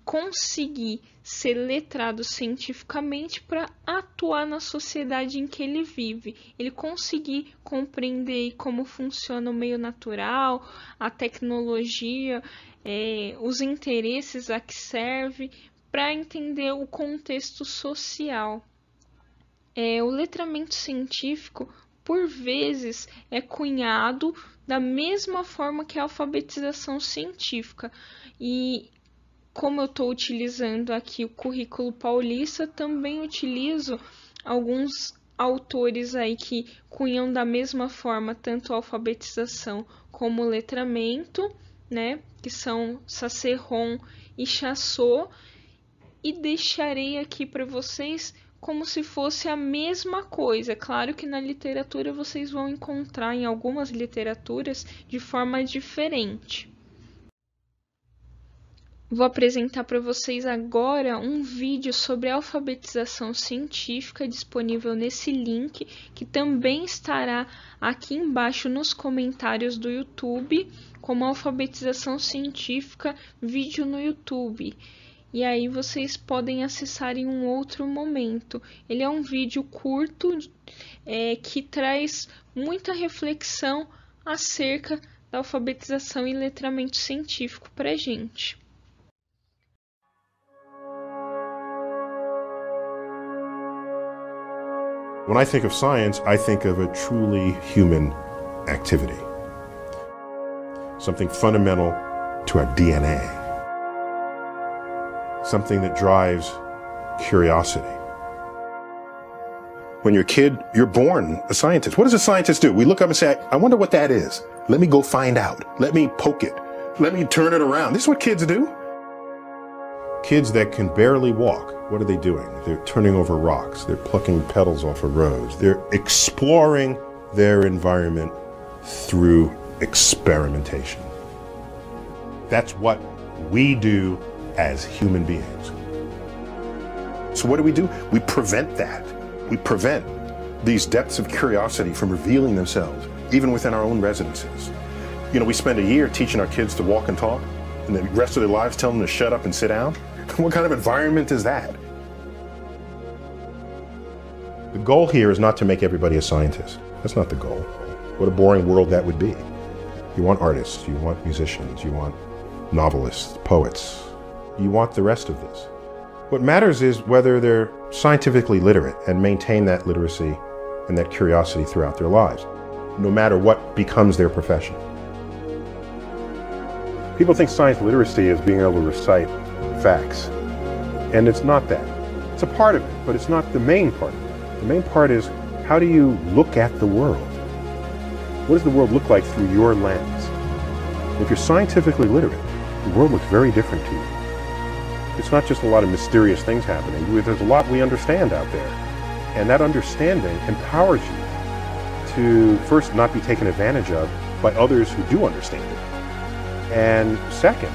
conseguir ser letrado cientificamente para atuar na sociedade em que ele vive, ele conseguir compreender como funciona o meio natural, a tecnologia, é, os interesses a que serve, para entender o contexto social. É, o letramento científico, por vezes, é cunhado da mesma forma que a alfabetização científica. E como eu estou utilizando aqui o currículo paulista, também utilizo alguns autores aí que cunham da mesma forma tanto alfabetização como letramento, né? Que são Sacerron e Chassot, e deixarei aqui para vocês como se fosse a mesma coisa. Claro que na literatura vocês vão encontrar em algumas literaturas de forma diferente. Vou apresentar para vocês agora um vídeo sobre alfabetização científica disponível nesse link, que também estará aqui embaixo nos comentários do YouTube, como alfabetização científica vídeo no YouTube. E aí vocês podem acessar em um outro momento. Ele é um vídeo curto é, que traz muita reflexão acerca da alfabetização e letramento científico para gente. When I think of science, I think of a truly human activity, something fundamental to our DNA, something that drives curiosity. When you're a kid, you're born a scientist. What does a scientist do? We look up and say, I wonder what that is. Let me go find out. Let me poke it. Let me turn it around. This is what kids do. Kids that can barely walk what are they doing? They're turning over rocks, they're plucking petals off a rose. they're exploring their environment through experimentation. That's what we do as human beings. So, what do we do? We prevent that. We prevent these depths of curiosity from revealing themselves, even within our own residences. You know, we spend a year teaching our kids to walk and talk, and the rest of their lives tell them to shut up and sit down. what kind of environment is that? The goal here is not to make everybody a scientist. That's not the goal. What a boring world that would be. You want artists, you want musicians, you want novelists, poets. You want the rest of this. What matters is whether they're scientifically literate and maintain that literacy and that curiosity throughout their lives, no matter what becomes their profession. People think science literacy is being able to recite facts, and it's not that. It's a part of it, but it's not the main part the main part is how do you look at the world? What does the world look like through your lens? If you're scientifically literate, the world looks very different to you. It's not just a lot of mysterious things happening. There's a lot we understand out there. And that understanding empowers you to first not be taken advantage of by others who do understand it. And second,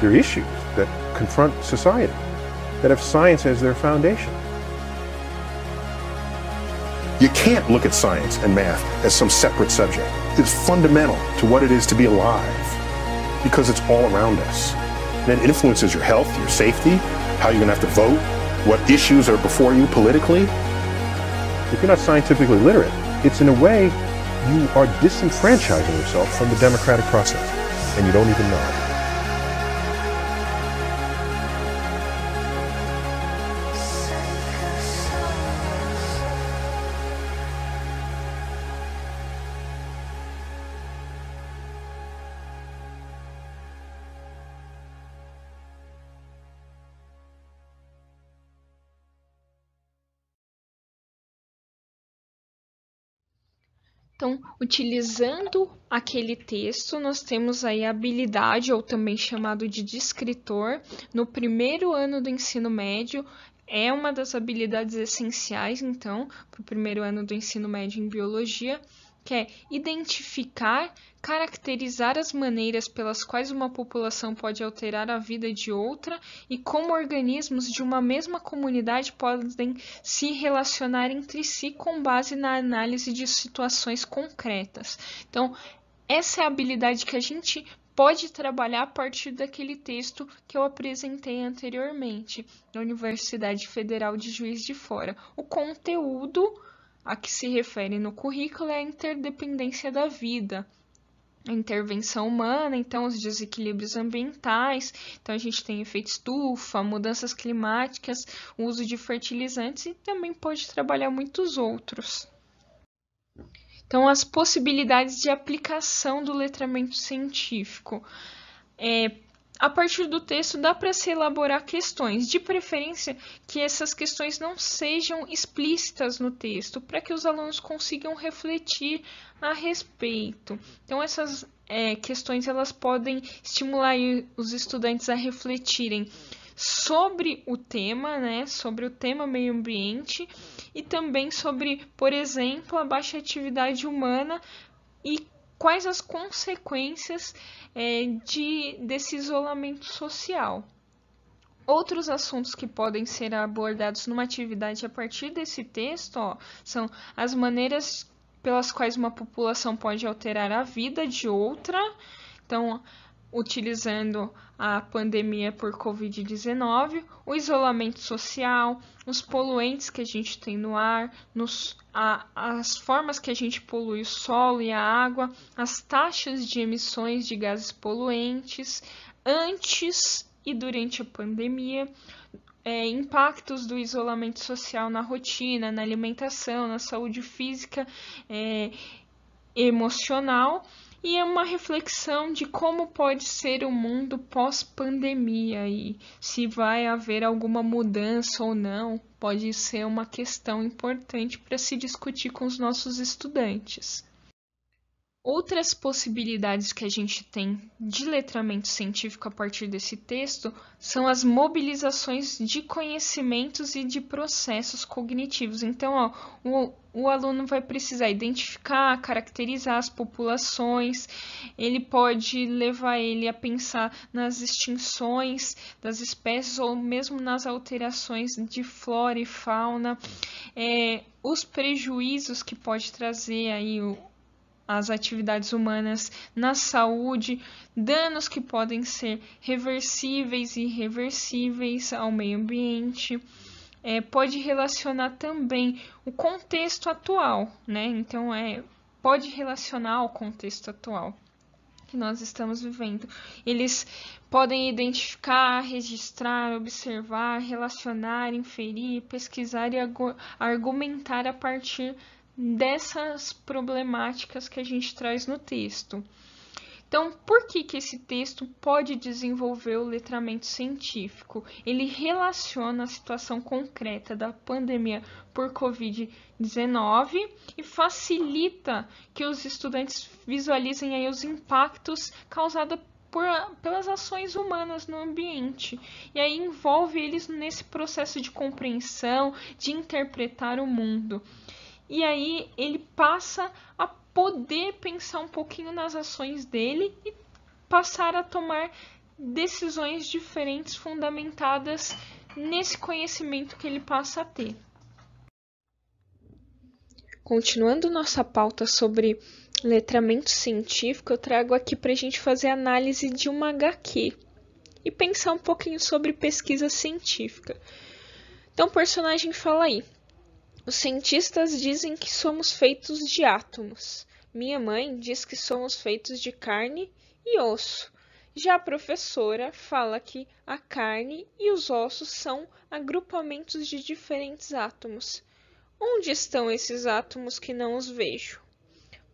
there are issues that confront society, that have science as their foundation. You can't look at science and math as some separate subject. It's fundamental to what it is to be alive because it's all around us. And it influences your health, your safety, how you're going to have to vote, what issues are before you politically. If you're not scientifically literate, it's in a way you are disenfranchising yourself from the democratic process, and you don't even know it. Então, utilizando aquele texto, nós temos aí a habilidade, ou também chamado de descritor, no primeiro ano do ensino médio. É uma das habilidades essenciais, então, para o primeiro ano do ensino médio em biologia que é identificar, caracterizar as maneiras pelas quais uma população pode alterar a vida de outra e como organismos de uma mesma comunidade podem se relacionar entre si com base na análise de situações concretas. Então, essa é a habilidade que a gente pode trabalhar a partir daquele texto que eu apresentei anteriormente na Universidade Federal de Juiz de Fora. O conteúdo a que se refere no currículo é a interdependência da vida, a intervenção humana, então os desequilíbrios ambientais, então a gente tem efeito estufa, mudanças climáticas, uso de fertilizantes e também pode trabalhar muitos outros. Então, as possibilidades de aplicação do letramento científico. É, a partir do texto dá para se elaborar questões, de preferência que essas questões não sejam explícitas no texto, para que os alunos consigam refletir a respeito. Então essas é, questões elas podem estimular os estudantes a refletirem sobre o tema, né, sobre o tema meio ambiente e também sobre, por exemplo, a baixa atividade humana e quais as consequências é, de, desse isolamento social. Outros assuntos que podem ser abordados numa atividade a partir desse texto ó, são as maneiras pelas quais uma população pode alterar a vida de outra. Então, utilizando a pandemia por Covid-19, o isolamento social, os poluentes que a gente tem no ar, nos, a, as formas que a gente polui o solo e a água, as taxas de emissões de gases poluentes antes e durante a pandemia, é, impactos do isolamento social na rotina, na alimentação, na saúde física. É, emocional e é uma reflexão de como pode ser o mundo pós-pandemia e se vai haver alguma mudança ou não, pode ser uma questão importante para se discutir com os nossos estudantes. Outras possibilidades que a gente tem de letramento científico a partir desse texto são as mobilizações de conhecimentos e de processos cognitivos. Então, ó, o, o aluno vai precisar identificar, caracterizar as populações, ele pode levar ele a pensar nas extinções das espécies ou mesmo nas alterações de flora e fauna, é, os prejuízos que pode trazer aí o as atividades humanas na saúde, danos que podem ser reversíveis e irreversíveis ao meio ambiente. É, pode relacionar também o contexto atual, né? Então, é, pode relacionar ao contexto atual que nós estamos vivendo. Eles podem identificar, registrar, observar, relacionar, inferir, pesquisar e argumentar a partir dessas problemáticas que a gente traz no texto. Então, por que, que esse texto pode desenvolver o letramento científico? Ele relaciona a situação concreta da pandemia por Covid-19 e facilita que os estudantes visualizem aí os impactos causados por, pelas ações humanas no ambiente. E aí envolve eles nesse processo de compreensão, de interpretar o mundo e aí ele passa a poder pensar um pouquinho nas ações dele e passar a tomar decisões diferentes fundamentadas nesse conhecimento que ele passa a ter. Continuando nossa pauta sobre letramento científico, eu trago aqui para a gente fazer análise de uma HQ e pensar um pouquinho sobre pesquisa científica. Então, o personagem fala aí: os cientistas dizem que somos feitos de átomos. Minha mãe diz que somos feitos de carne e osso. Já a professora fala que a carne e os ossos são agrupamentos de diferentes átomos. Onde estão esses átomos que não os vejo?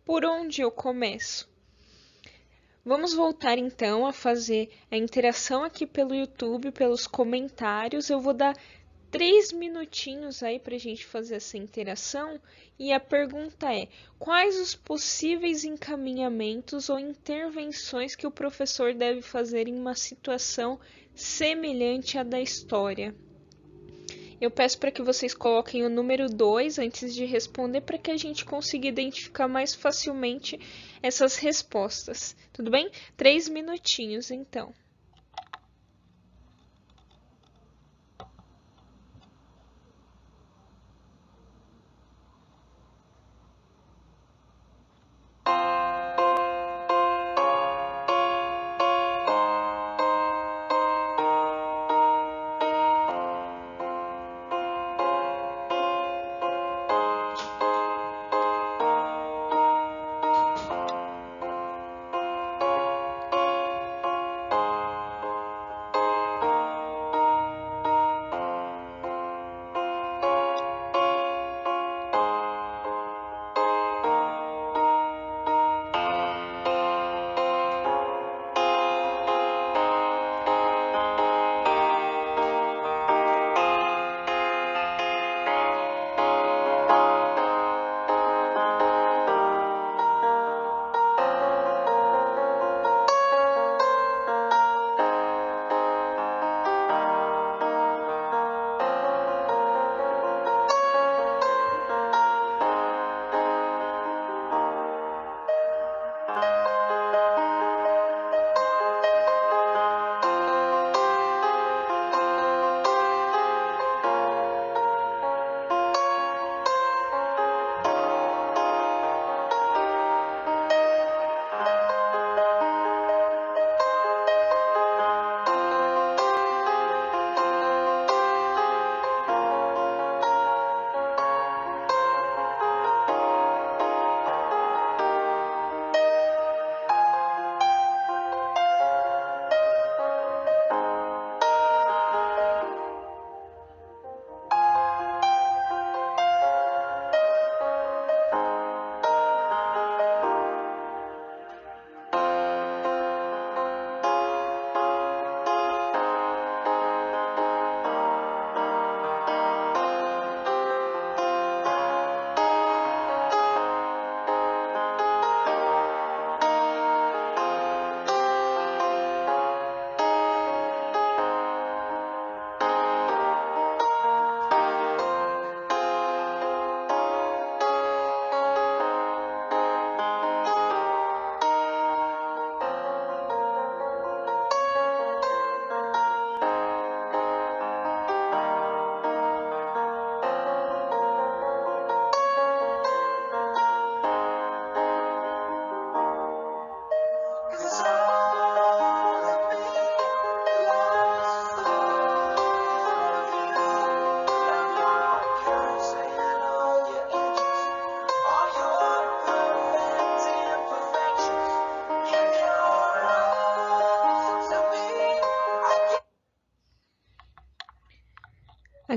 Por onde eu começo? Vamos voltar então a fazer a interação aqui pelo YouTube, pelos comentários. Eu vou dar três minutinhos aí para a gente fazer essa interação. E a pergunta é: quais os possíveis encaminhamentos ou intervenções que o professor deve fazer em uma situação semelhante à da história? Eu peço para que vocês coloquem o número 2 antes de responder para que a gente consiga identificar mais facilmente essas respostas. Tudo bem? Três minutinhos então.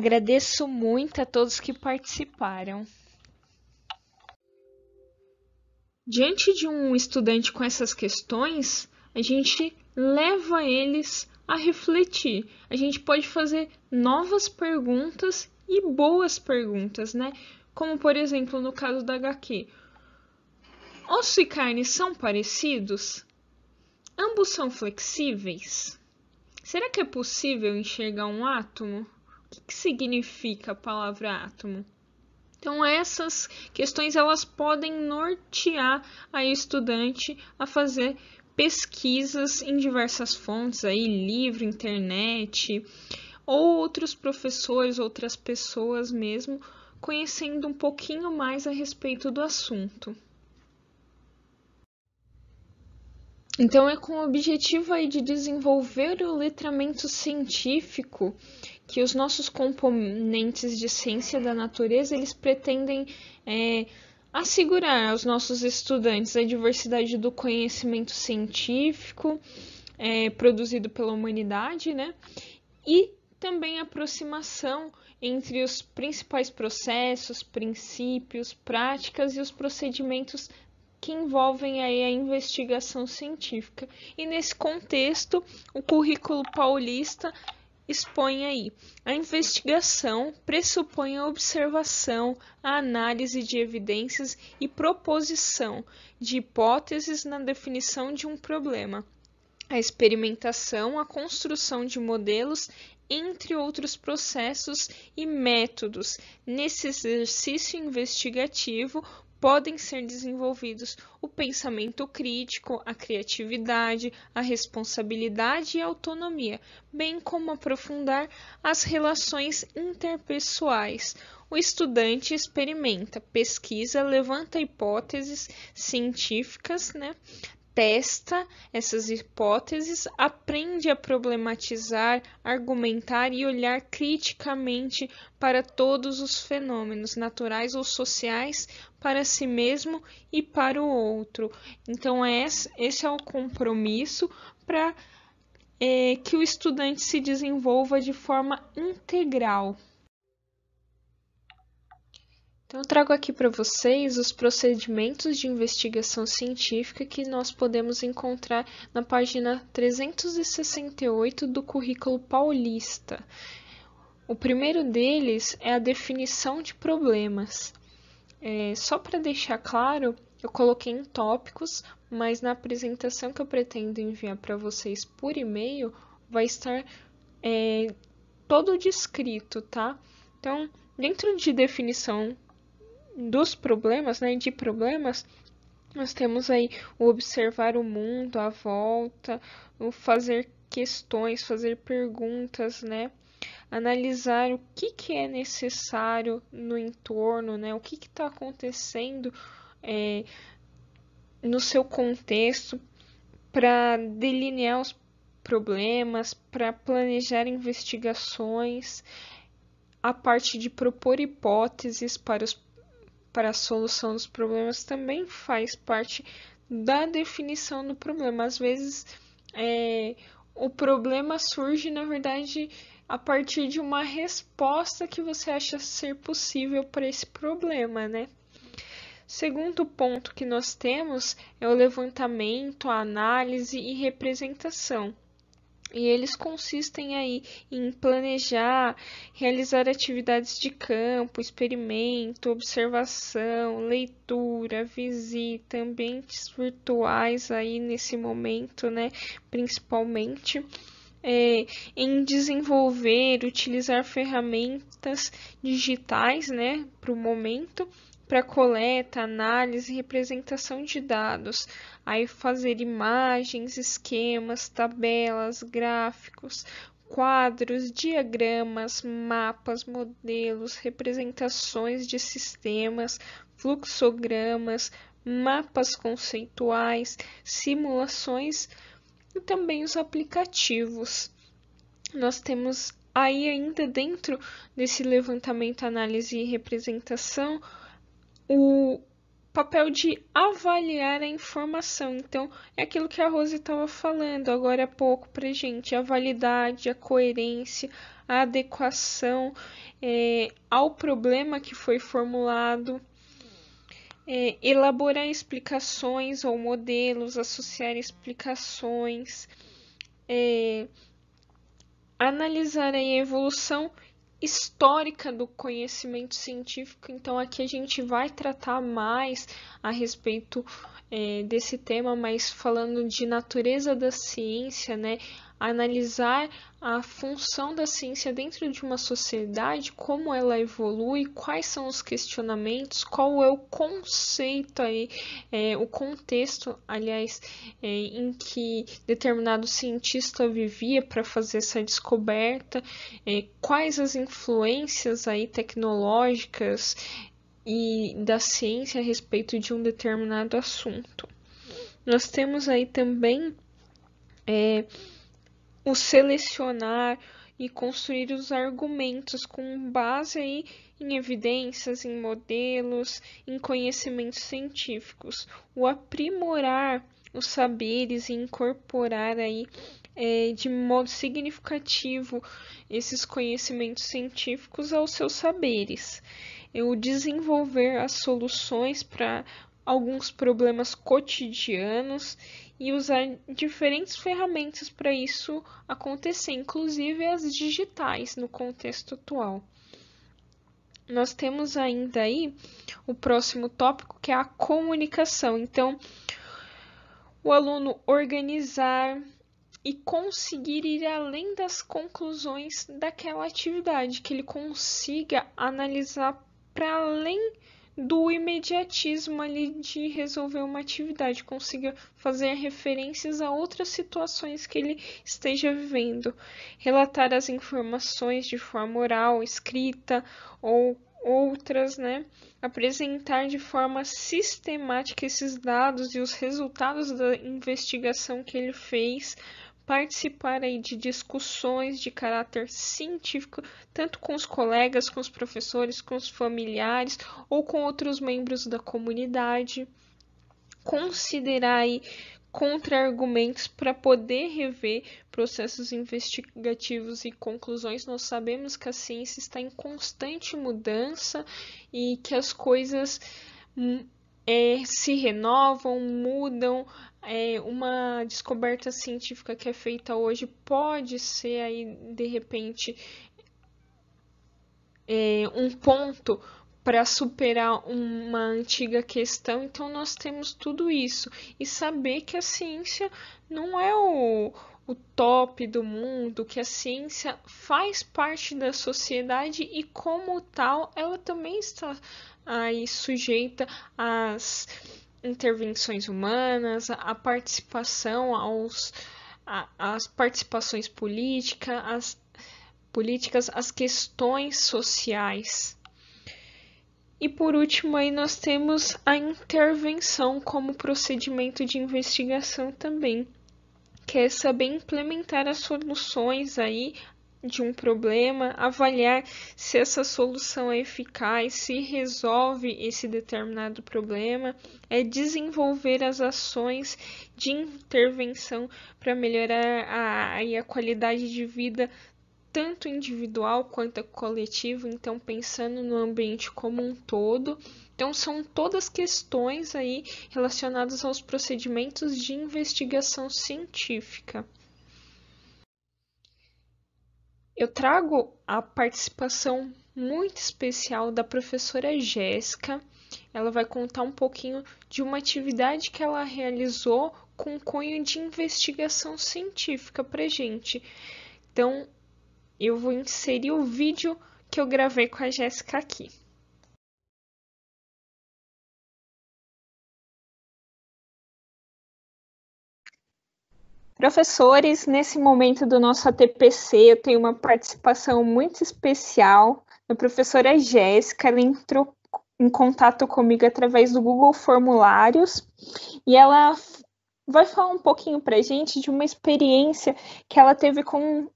Agradeço muito a todos que participaram. Diante de um estudante com essas questões, a gente leva eles a refletir. A gente pode fazer novas perguntas e boas perguntas, né? Como por exemplo no caso da HQ. Osso e carne são parecidos? Ambos são flexíveis? Será que é possível enxergar um átomo? O que, que significa a palavra átomo? Então essas questões elas podem nortear a estudante a fazer pesquisas em diversas fontes, aí livro, internet, ou outros professores, outras pessoas mesmo, conhecendo um pouquinho mais a respeito do assunto. Então é com o objetivo aí de desenvolver o letramento científico que os nossos componentes de ciência da natureza eles pretendem é, assegurar aos nossos estudantes a diversidade do conhecimento científico é, produzido pela humanidade, né? E também a aproximação entre os principais processos, princípios, práticas e os procedimentos que envolvem aí a investigação científica. E nesse contexto, o currículo paulista expõe aí. A investigação pressupõe a observação, a análise de evidências e proposição de hipóteses na definição de um problema. A experimentação, a construção de modelos, entre outros processos e métodos. Nesse exercício investigativo, podem ser desenvolvidos o pensamento crítico, a criatividade, a responsabilidade e a autonomia, bem como aprofundar as relações interpessoais. O estudante experimenta, pesquisa, levanta hipóteses científicas, né? testa essas hipóteses, aprende a problematizar, argumentar e olhar criticamente para todos os fenômenos naturais ou sociais, para si mesmo e para o outro. Então, é esse é o compromisso para é, eh, que o estudante se desenvolva de forma integral. Então, eu trago aqui para vocês os procedimentos de investigação científica que nós podemos encontrar na página 368 do Currículo Paulista. O primeiro deles é a definição de problemas. É, só para deixar claro, eu coloquei em tópicos, mas na apresentação que eu pretendo enviar para vocês por e-mail vai estar é, todo descrito, tá? Então, dentro de definição dos problemas, né, de problemas, nós temos aí o observar o mundo à volta, o fazer questões, fazer perguntas, né? Analisar o que, que é necessário no entorno, né? O que está acontecendo é, no seu contexto para delinear os problemas, para planejar investigações, a parte de propor hipóteses para os para a solução dos problemas também faz parte da definição do problema. Às vezes, é, o problema surge, na verdade, a partir de uma resposta que você acha ser possível para esse problema, né? Segundo ponto que nós temos é o levantamento, a análise e representação. E eles consistem aí em planejar, realizar atividades de campo, experimento, observação, leitura, visita, ambientes virtuais aí nesse momento, né? Principalmente. É, em desenvolver, utilizar ferramentas digitais, né, para o momento, para coleta, análise e representação de dados, aí fazer imagens, esquemas, tabelas, gráficos, quadros, diagramas, mapas, modelos, representações de sistemas, fluxogramas, mapas conceituais, simulações e também os aplicativos. Nós temos aí ainda dentro desse levantamento, análise e representação, o papel de avaliar a informação. Então, é aquilo que a Rose estava falando agora há pouco para gente: a validade, a coerência, a adequação é, ao problema que foi formulado. É, elaborar explicações ou modelos, associar explicações, é, analisar a evolução histórica do conhecimento científico, então aqui a gente vai tratar mais a respeito é, desse tema, mas falando de natureza da ciência, né, analisar a função da ciência dentro de uma sociedade, como ela evolui, quais são os questionamentos, qual é o conceito aí, é, o contexto, aliás, é, em que determinado cientista vivia para fazer essa descoberta, é, quais as influências aí tecnológicas e da ciência a respeito de um determinado assunto. Nós temos aí também é, o selecionar e construir os argumentos com base aí em evidências, em modelos, em conhecimentos científicos, o aprimorar os saberes e incorporar aí é, de modo significativo esses conhecimentos científicos aos seus saberes, o desenvolver as soluções para alguns problemas cotidianos e usar diferentes ferramentas para isso acontecer, inclusive as digitais no contexto atual. Nós temos ainda aí o próximo tópico que é a comunicação. Então, o aluno organizar e conseguir ir além das conclusões daquela atividade, que ele consiga analisar para além do imediatismo ali de resolver uma atividade, consiga fazer referências a outras situações que ele esteja vivendo, relatar as informações de forma oral, escrita ou outras, né? Apresentar de forma sistemática esses dados e os resultados da investigação que ele fez participar aí de discussões de caráter científico, tanto com os colegas, com os professores, com os familiares ou com outros membros da comunidade. Considerar aí contra-argumentos para poder rever processos investigativos e conclusões. Nós sabemos que a ciência está em constante mudança e que as coisas hum, é, se renovam, mudam. É, uma descoberta científica que é feita hoje pode ser aí de repente é, um ponto para superar uma antiga questão. Então nós temos tudo isso e saber que a ciência não é o, o top do mundo, que a ciência faz parte da sociedade e como tal ela também está aí sujeita às intervenções humanas, à participação, aos, às participações políticas, às, políticas, às questões sociais. E por último, aí nós temos a intervenção como procedimento de investigação também, que é saber implementar as soluções aí de um problema, avaliar se essa solução é eficaz, se resolve esse determinado problema, é desenvolver as ações de intervenção para melhorar a, a, qualidade de vida tanto individual quanto coletivo, então pensando no ambiente como um todo. Então são todas questões aí relacionadas aos procedimentos de investigação científica. Eu trago a participação muito especial da professora Jéssica. Ela vai contar um pouquinho de uma atividade que ela realizou com cunho de investigação científica para gente. Então, eu vou inserir o vídeo que eu gravei com a Jéssica aqui. Professores, nesse momento do nosso ATPC, eu tenho uma participação muito especial da professora é Jéssica. Ela entrou em contato comigo através do Google Formulários e ela vai falar um pouquinho para gente de uma experiência que ela teve com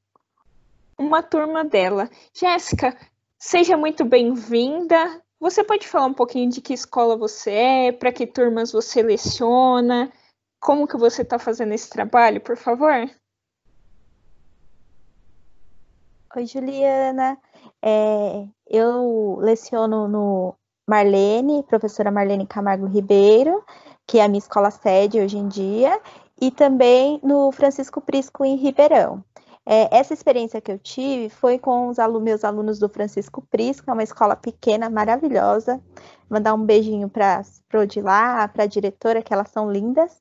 uma turma dela. Jéssica, seja muito bem-vinda. Você pode falar um pouquinho de que escola você é, para que turmas você leciona como que você está fazendo esse trabalho, por favor? Oi, Juliana. É, eu leciono no Marlene, professora Marlene Camargo Ribeiro, que é a minha escola sede hoje em dia, e também no Francisco Prisco, em Ribeirão. É, essa experiência que eu tive foi com os alunos, meus alunos do Francisco Prisco, é uma escola pequena, maravilhosa, mandar um beijinho para pro de lá, para a diretora, que elas são lindas.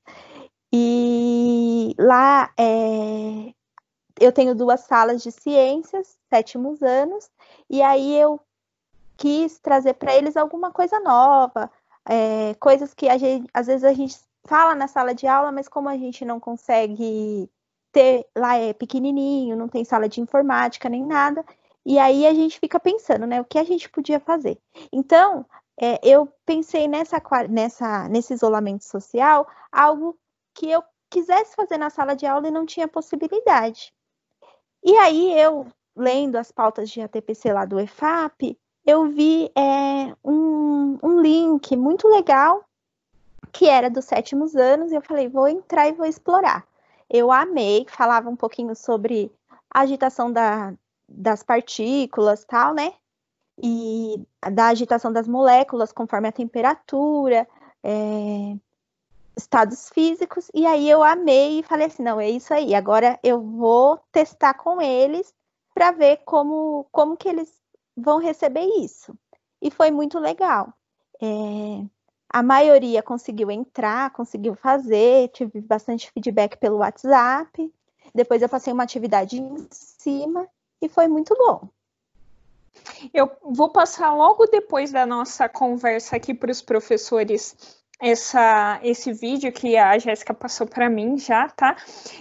E lá é, eu tenho duas salas de ciências, sétimos anos, e aí eu quis trazer para eles alguma coisa nova, é, coisas que gente, às vezes a gente fala na sala de aula, mas como a gente não consegue ter, lá é pequenininho, não tem sala de informática nem nada, e aí a gente fica pensando, né, o que a gente podia fazer. Então, é, eu pensei nessa, nessa, nesse isolamento social algo que eu quisesse fazer na sala de aula e não tinha possibilidade. E aí eu, lendo as pautas de ATPC lá do EFAP, eu vi é, um, um link muito legal que era dos sétimos anos, e eu falei, vou entrar e vou explorar. Eu amei, falava um pouquinho sobre agitação da, das partículas tal, né? e da agitação das moléculas conforme a temperatura, é, estados físicos, e aí eu amei e falei assim, não, é isso aí, agora eu vou testar com eles para ver como, como que eles vão receber isso. E foi muito legal. É, a maioria conseguiu entrar, conseguiu fazer, tive bastante feedback pelo WhatsApp. Depois eu passei uma atividade em cima e foi muito bom. Eu vou passar logo depois da nossa conversa aqui para os professores essa, esse vídeo que a Jéssica passou para mim já, tá?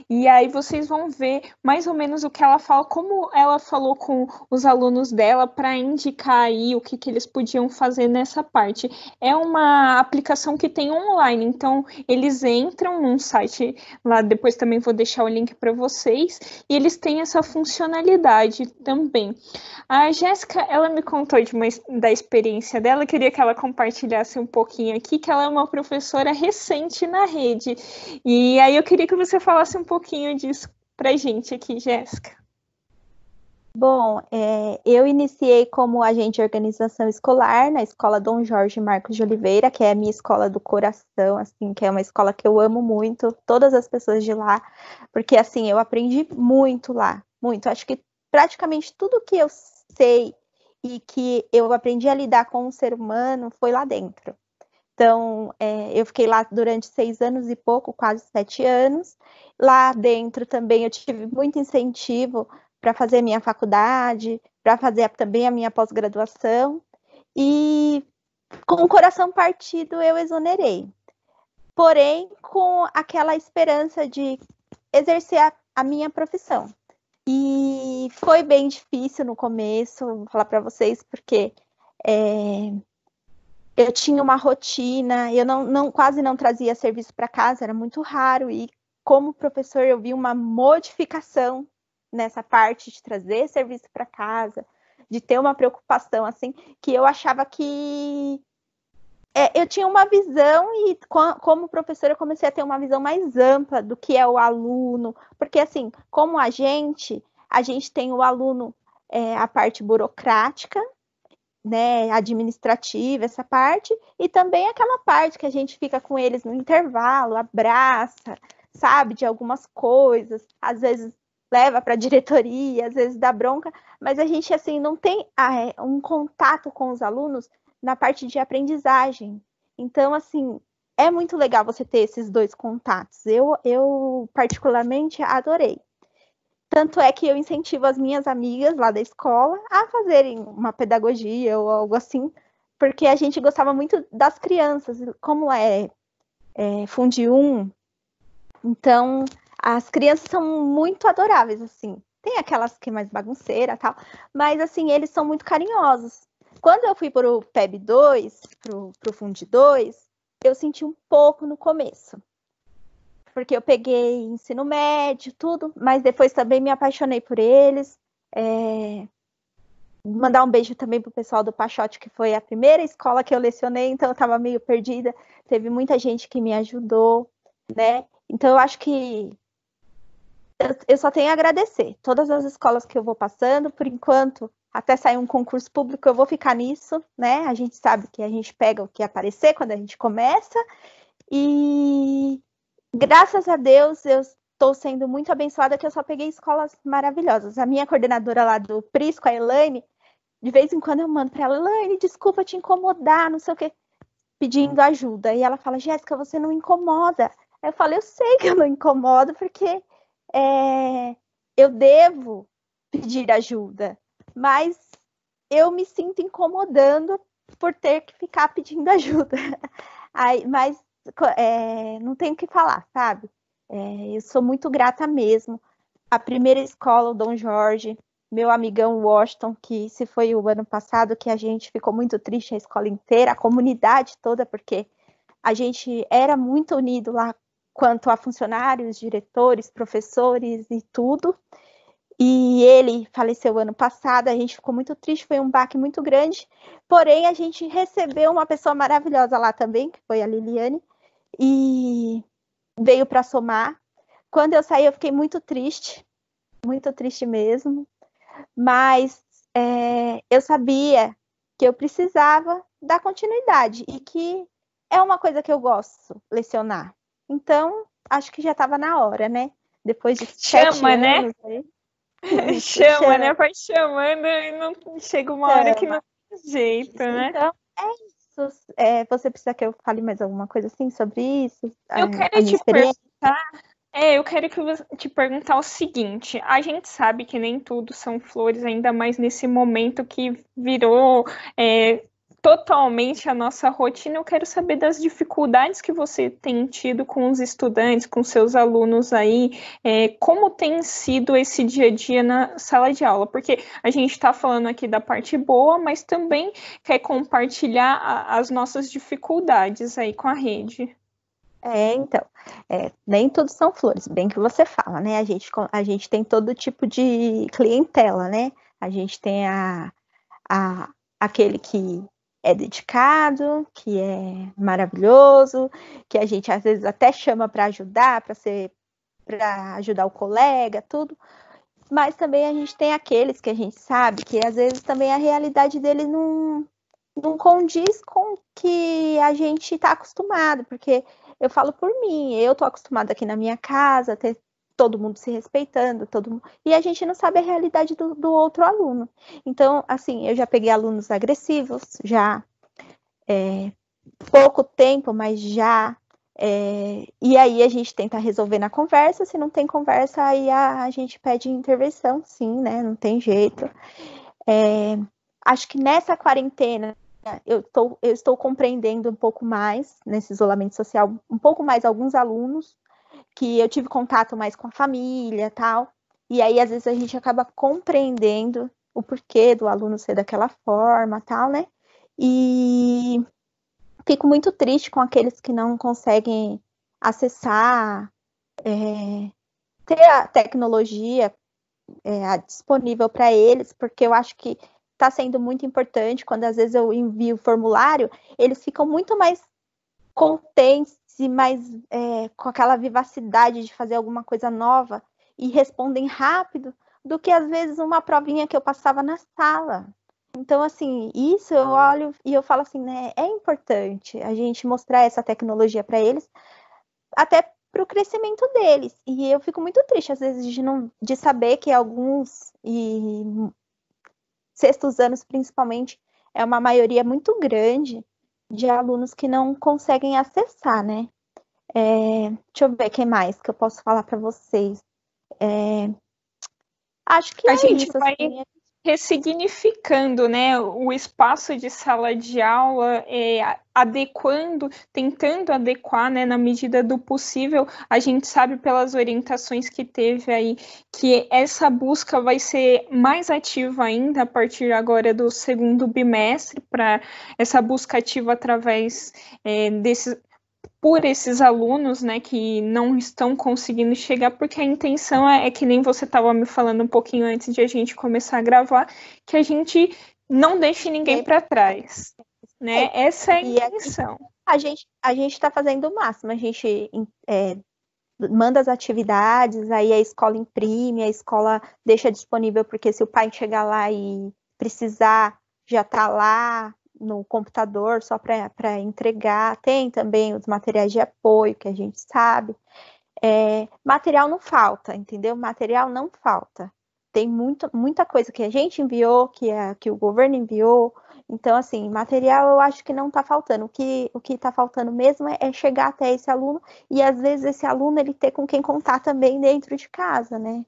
E aí vocês vão ver mais ou menos o que ela fala, como ela falou com os alunos dela para indicar aí o que, que eles podiam fazer nessa parte. É uma aplicação que tem online, então eles entram num site lá, depois também vou deixar o link para vocês, e eles têm essa funcionalidade também. A Jéssica, ela me contou de uma, da experiência dela, queria que ela compartilhasse um pouquinho aqui, que ela é uma professora recente na rede. E aí eu queria que você falasse um pouquinho disso para gente aqui, Jéssica. Bom, é, eu iniciei como agente de organização escolar na escola Dom Jorge Marcos de Oliveira, que é a minha escola do coração, assim, que é uma escola que eu amo muito, todas as pessoas de lá, porque assim, eu aprendi muito lá, muito. Acho que praticamente tudo que eu sei e que eu aprendi a lidar com o ser humano foi lá dentro. Então, é, eu fiquei lá durante seis anos e pouco, quase sete anos. Lá dentro também eu tive muito incentivo para fazer minha faculdade, para fazer também a minha pós-graduação. E com o coração partido eu exonerei. Porém, com aquela esperança de exercer a, a minha profissão. E foi bem difícil no começo, vou falar para vocês, porque é, eu tinha uma rotina, eu não, não quase não trazia serviço para casa, era muito raro. E como professor, eu vi uma modificação nessa parte de trazer serviço para casa, de ter uma preocupação assim, que eu achava que é, eu tinha uma visão e como professora eu comecei a ter uma visão mais ampla do que é o aluno, porque assim, como a gente, a gente tem o aluno é, a parte burocrática, né, administrativa, essa parte, e também aquela parte que a gente fica com eles no intervalo, abraça, sabe, de algumas coisas, às vezes leva para a diretoria, às vezes dá bronca, mas a gente assim não tem ah, é, um contato com os alunos na parte de aprendizagem. Então, assim, é muito legal você ter esses dois contatos. Eu, eu particularmente adorei. Tanto é que eu incentivo as minhas amigas lá da escola a fazerem uma pedagogia ou algo assim, porque a gente gostava muito das crianças, como é, é Fundi 1. Então, as crianças são muito adoráveis, assim. Tem aquelas que é mais bagunceira tal, mas, assim, eles são muito carinhosos. Quando eu fui para o PEB 2, para o Fundi 2, eu senti um pouco no começo porque eu peguei ensino médio, tudo, mas depois também me apaixonei por eles. É... Mandar um beijo também pro pessoal do Pachote, que foi a primeira escola que eu lecionei, então eu estava meio perdida. Teve muita gente que me ajudou, né? Então eu acho que eu, eu só tenho a agradecer todas as escolas que eu vou passando, por enquanto até sair um concurso público, eu vou ficar nisso, né? A gente sabe que a gente pega o que aparecer quando a gente começa. E graças a Deus, eu estou sendo muito abençoada que eu só peguei escolas maravilhosas. A minha coordenadora lá do Prisco, a Elaine, de vez em quando eu mando para ela, Elaine, desculpa te incomodar, não sei o quê, pedindo ajuda. E ela fala, Jéssica, você não incomoda. Eu falo, eu sei que eu não incomodo, porque é, eu devo pedir ajuda, mas eu me sinto incomodando por ter que ficar pedindo ajuda. Aí, mas é, não tenho o que falar, sabe? É, eu sou muito grata mesmo. A primeira escola, o Dom Jorge, meu amigão Washington, que se foi o ano passado que a gente ficou muito triste, a escola inteira, a comunidade toda, porque a gente era muito unido lá quanto a funcionários, diretores, professores e tudo. E ele faleceu ano passado, a gente ficou muito triste, foi um baque muito grande. Porém, a gente recebeu uma pessoa maravilhosa lá também, que foi a Liliane, e veio para somar. Quando eu saí, eu fiquei muito triste, muito triste mesmo, mas é, eu sabia que eu precisava dar continuidade e que é uma coisa que eu gosto, lecionar. Então, acho que já estava na hora, né? Depois de chama, né? Aí, chama, chama, né? Vai chamando e não chega uma chama. hora que não tem jeito, né? Então, é é, você precisa que eu fale mais alguma coisa assim sobre isso? A, eu quero te perguntar. É, eu quero que você, te perguntar o seguinte: a gente sabe que nem tudo são flores, ainda mais nesse momento que virou é, totalmente a nossa rotina, eu quero saber das dificuldades que você tem tido com os estudantes, com seus alunos aí, é, como tem sido esse dia a dia na sala de aula, porque a gente está falando aqui da parte boa, mas também quer compartilhar a, as nossas dificuldades aí com a rede. É, então, é, nem todos são flores, bem que você fala, né? A gente, a gente tem todo tipo de clientela, né? A gente tem a, a, aquele que é dedicado, que é maravilhoso, que a gente às vezes até chama para ajudar, para ser para ajudar o colega, tudo. Mas também a gente tem aqueles que a gente sabe que às vezes também a realidade dele não não condiz com o que a gente está acostumado, porque eu falo por mim, eu tô acostumada aqui na minha casa, ter todo mundo se respeitando, todo mundo... e a gente não sabe a realidade do, do, outro aluno. Então, assim, eu já peguei alunos agressivos, já é, pouco tempo, mas já. É, e aí a gente tenta resolver na conversa, se não tem conversa, aí a, a gente pede intervenção, sim, né? Não tem jeito. É, acho que nessa quarentena eu, tô, eu estou compreendendo um pouco mais, nesse isolamento social, um pouco mais alguns alunos, que eu tive contato mais com a família tal. E aí, às vezes, a gente acaba compreendendo o porquê do aluno ser daquela forma tal, né? E fico muito triste com aqueles que não conseguem acessar, é, ter a tecnologia é, disponível para eles, porque eu acho que está sendo muito importante quando às vezes eu envio o formulário, eles ficam muito mais contentes se mais é, com aquela vivacidade de fazer alguma coisa nova e respondem rápido do que às vezes uma provinha que eu passava na sala. Então, assim, isso eu ah. olho e eu falo assim, né? É importante a gente mostrar essa tecnologia para eles, até para o crescimento deles. E eu fico muito triste, às vezes, de, não, de saber que alguns, e sextos anos principalmente, é uma maioria muito grande de alunos que não conseguem acessar, né? É, deixa eu ver o que mais que eu posso falar para vocês. É, acho que a é gente isso, vai assim, é ressignificando né, o espaço de sala de aula, é, adequando, tentando adequar né, na medida do possível. A gente sabe pelas orientações que teve aí que essa busca vai ser mais ativa ainda a partir agora do segundo bimestre, para essa busca ativa através é, desses por esses alunos, né, que não estão conseguindo chegar, porque a intenção é, é que nem você estava me falando um pouquinho antes de a gente começar a gravar, que a gente não deixe ninguém para trás, né? É. Essa é a é intenção. a gente a gente está fazendo o máximo, a gente é, manda as atividades, aí a escola imprime, a escola deixa disponível porque se o pai chegar lá e precisar já tá lá, no computador só para entregar, tem também os materiais de apoio que a gente sabe. É, material não falta, entendeu? Material não falta. Tem muito, muita coisa que a gente enviou, que, a, que o governo enviou. Então, assim, material eu acho que não está faltando. O que o está faltando mesmo é, é, chegar até esse aluno e, às vezes, esse aluno ele ter com quem contar também dentro de casa, né?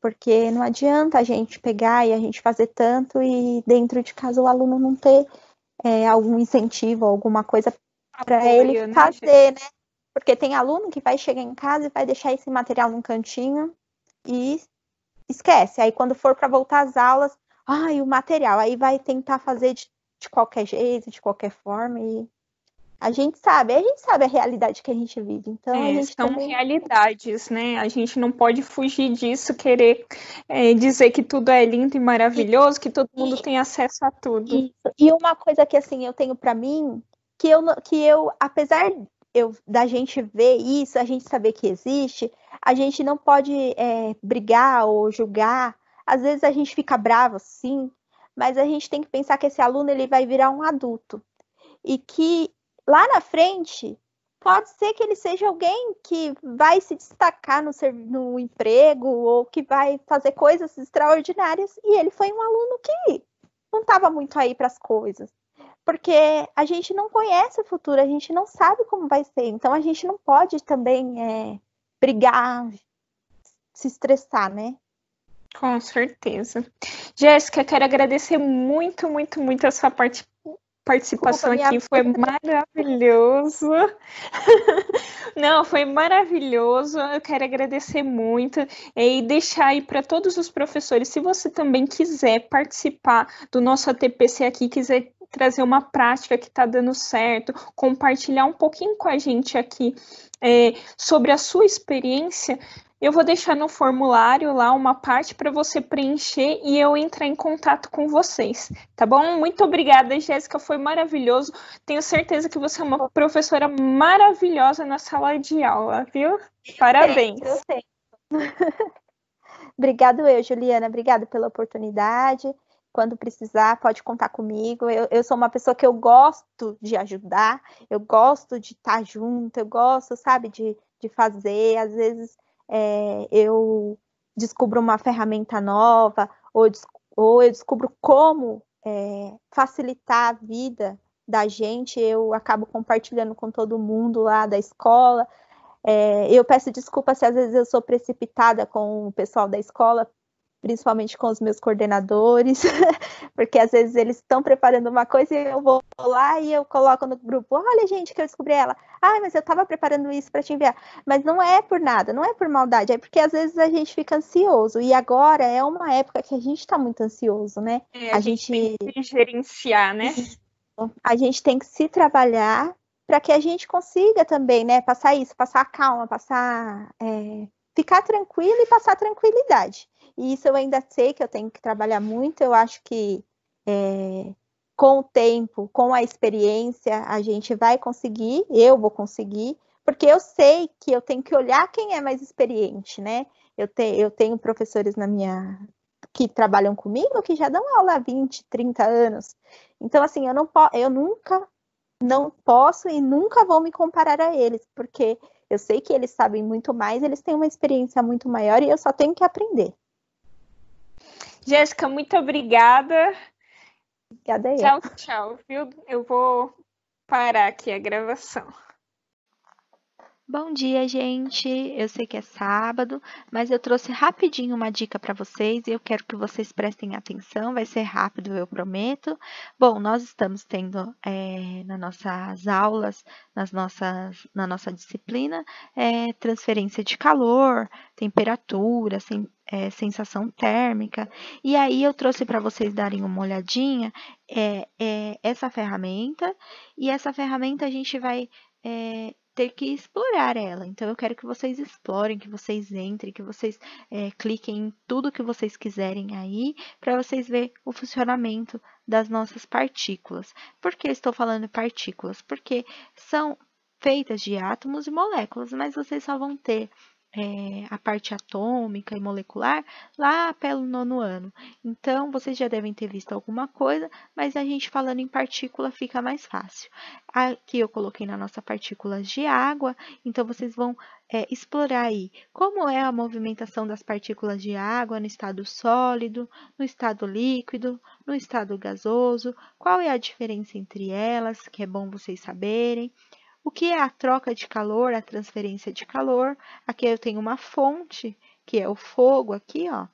Porque não adianta a gente pegar e a gente fazer tanto e dentro de casa o aluno não ter é, algum incentivo, alguma coisa para ele né, fazer, né? Porque tem aluno que vai chegar em casa e vai deixar esse material num cantinho e esquece. Aí quando for para voltar às aulas, ai, o material, aí vai tentar fazer de, de qualquer jeito, de qualquer forma e a gente sabe, a gente sabe a realidade que a gente vive. Então, é, a gente são também... realidades, né? A gente não pode fugir disso, querer é, dizer que tudo é lindo e maravilhoso, e, que todo mundo e, tem acesso a tudo. E, e uma coisa que assim eu tenho para mim, que eu, que eu, apesar eu, da gente ver isso, a gente saber que existe, a gente não pode é, brigar ou julgar. Às vezes a gente fica bravo, sim, mas a gente tem que pensar que esse aluno ele vai virar um adulto e que lá na frente, pode ser que ele seja alguém que vai se destacar no, no emprego ou que vai fazer coisas extraordinárias. E ele foi um aluno que não estava muito aí para as coisas. Porque a gente não conhece o futuro, a gente não sabe como vai ser. Então a gente não pode também é, brigar, se estressar, né? Com certeza. Jéssica, quero agradecer muito, muito, muito a sua participação participação aqui foi maravilhoso. Não, foi maravilhoso. Eu quero agradecer muito é, e deixar aí para todos os professores, se você também quiser participar do nosso ATPC aqui, quiser trazer uma prática que está dando certo, compartilhar um pouquinho com a gente aqui é, sobre a sua experiência, eu vou deixar no formulário lá uma parte para você preencher e eu entrar em contato com vocês, tá bom? Muito obrigada, Jéssica, foi maravilhoso. Tenho certeza que você é uma professora maravilhosa na sala de aula, viu? Parabéns. Eu Obrigado eu, Juliana. Obrigada pela oportunidade. Quando precisar, pode contar comigo. Eu, eu, sou uma pessoa que eu gosto de ajudar, eu gosto de estar junto, eu gosto, sabe, de, de fazer. Às vezes é, eu descubro uma ferramenta nova, ou, ou eu descubro como é, facilitar a vida da gente, eu acabo compartilhando com todo mundo lá da escola. É, eu peço desculpa se às vezes eu sou precipitada com o pessoal da escola, principalmente com os meus coordenadores, porque às vezes eles estão preparando uma coisa e eu vou lá e eu coloco no grupo, olha gente que eu descobri ela, ah, mas eu estava preparando isso para te enviar, mas não é por nada, não é por maldade, é porque às vezes a gente fica ansioso e agora é uma época que a gente está muito ansioso, né? É, a, a, gente, gente tem que gerenciar, né? A gente tem que se trabalhar para que a gente consiga também, né, passar isso, passar a calma, passar é, ficar tranquilo e passar tranquilidade. E isso eu ainda sei que eu tenho que trabalhar muito. Eu acho que é, com o tempo, com a experiência, a gente vai conseguir, eu vou conseguir, porque eu sei que eu tenho que olhar quem é mais experiente, né? Eu, te, eu tenho professores na minha que trabalham comigo que já dão aula há 20, 30 anos. Então, assim, eu, não po eu nunca não posso e nunca vou me comparar a eles, porque eu sei que eles sabem muito mais, eles têm uma experiência muito maior e eu só tenho que aprender. Jéssica, muito obrigada. Obrigada aí. Tchau, tchau, viu? Eu vou parar aqui a gravação. Bom dia, gente. Eu sei que é sábado, mas eu trouxe rapidinho uma dica para vocês e eu quero que vocês prestem atenção. Vai ser rápido, eu prometo. Bom, nós estamos tendo é, nas nossas aulas, nas nossas, na nossa disciplina, é, transferência de calor, temperatura, é, sensação térmica. E aí eu trouxe para vocês darem uma olhadinha é, é, essa ferramenta, e essa ferramenta a gente vai é, ter que explorar ela. Então eu quero que vocês explorem, que vocês entrem, que vocês é, cliquem em tudo que vocês quiserem aí, para vocês ver o funcionamento das nossas partículas. Por que estou falando partículas? Porque são feitas de átomos e moléculas, mas vocês só vão ter é, a parte atômica e molecular lá pelo nono ano. Então, vocês já devem ter visto alguma coisa, mas a gente falando em partícula fica mais fácil. Aqui eu coloquei na nossa partículas de água, então vocês vão é, explorar aí como é a movimentação das partículas de água no estado sólido, no estado líquido, no estado gasoso, qual é a diferença entre elas, que é bom vocês saberem, o que é a troca de calor, a transferência de calor? Aqui eu tenho uma fonte, que é o fogo aqui, ó.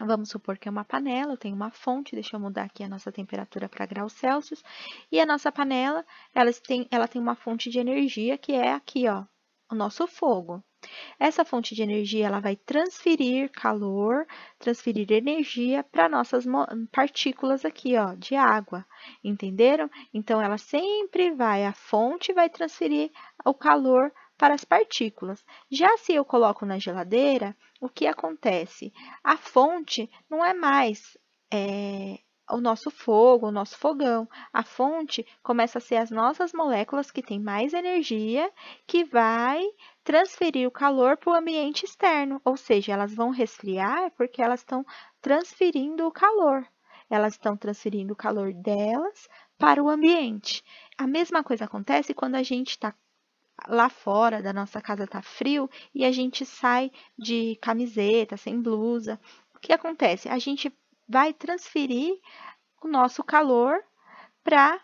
Vamos supor que é uma panela, eu tenho uma fonte, deixa eu mudar aqui a nossa temperatura para graus Celsius. E a nossa panela, ela tem, ela tem uma fonte de energia que é aqui, ó, o nosso fogo. Essa fonte de energia ela vai transferir calor, transferir energia para nossas partículas aqui, ó, de água. Entenderam? Então ela sempre vai a fonte vai transferir o calor para as partículas. Já se eu coloco na geladeira, o que acontece? A fonte não é mais é, o nosso fogo, o nosso fogão. A fonte começa a ser as nossas moléculas que têm mais energia, que vai transferir o calor para o ambiente externo, ou seja, elas vão resfriar porque elas estão transferindo o calor. Elas estão transferindo o calor delas para o ambiente. A mesma coisa acontece quando a gente está lá fora da nossa casa está frio e a gente sai de camiseta, sem blusa. O que acontece? A gente vai transferir o nosso calor para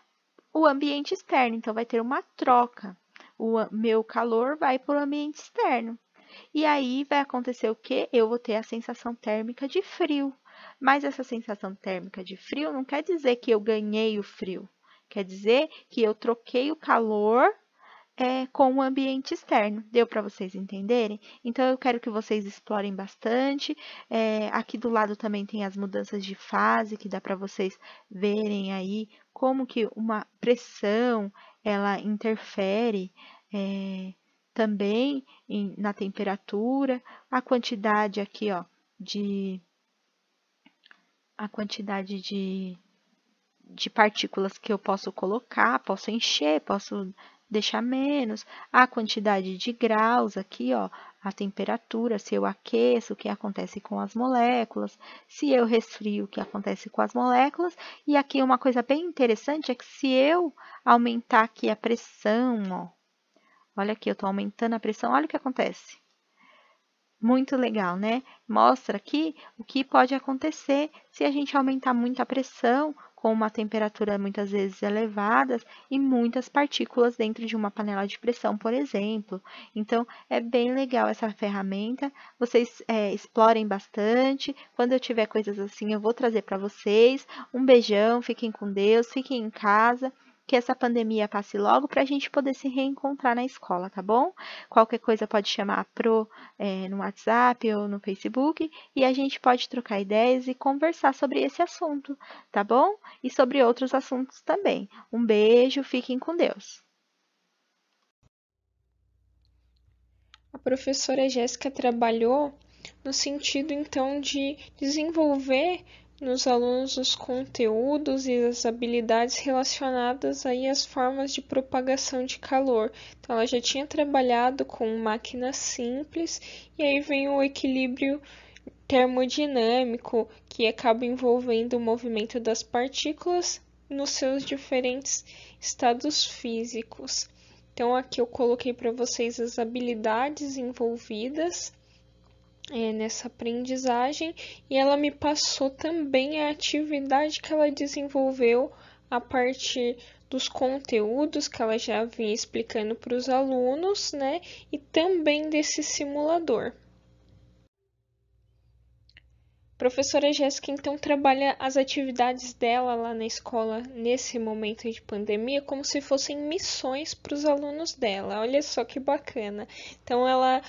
o ambiente externo, então vai ter uma troca o meu calor vai para o ambiente externo. E aí vai acontecer o que? Eu vou ter a sensação térmica de frio. Mas essa sensação térmica de frio não quer dizer que eu ganhei o frio. Quer dizer que eu troquei o calor é, com o ambiente externo. Deu para vocês entenderem? Então, eu quero que vocês explorem bastante. É, aqui do lado também tem as mudanças de fase, que dá para vocês verem aí como que uma pressão ela interfere é, também em, na temperatura, a quantidade aqui, ó, de a quantidade de, de partículas que eu posso colocar, posso encher, posso deixar menos, a quantidade de graus aqui, ó, a temperatura, se eu aqueço, o que acontece com as moléculas, se eu resfrio, o que acontece com as moléculas. E aqui uma coisa bem interessante é que se eu aumentar aqui a pressão, ó, olha aqui, eu estou aumentando a pressão, olha o que acontece. Muito legal, né? Mostra aqui o que pode acontecer se a gente aumentar muito a pressão com uma temperatura muitas vezes elevada e muitas partículas dentro de uma panela de pressão, por exemplo. Então, é bem legal essa ferramenta, vocês é, explorem bastante. Quando eu tiver coisas assim, eu vou trazer para vocês. Um beijão, fiquem com Deus, fiquem em casa que essa pandemia passe logo para a gente poder se reencontrar na escola, tá bom? Qualquer coisa pode chamar pro é, no WhatsApp ou no Facebook e a gente pode trocar ideias e conversar sobre esse assunto, tá bom? E sobre outros assuntos também. Um beijo, fiquem com Deus. A professora Jéssica trabalhou no sentido então de desenvolver nos alunos os conteúdos e as habilidades relacionadas aí às formas de propagação de calor. Então, ela já tinha trabalhado com máquinas simples e aí vem o equilíbrio termodinâmico que acaba envolvendo o movimento das partículas nos seus diferentes estados físicos. Então, aqui eu coloquei para vocês as habilidades envolvidas é, nessa aprendizagem e ela me passou também a atividade que ela desenvolveu a partir dos conteúdos que ela já vinha explicando para os alunos, né? E também desse simulador. A professora Jéssica então trabalha as atividades dela lá na escola nesse momento de pandemia como se fossem missões para os alunos dela. Olha só que bacana. Então ela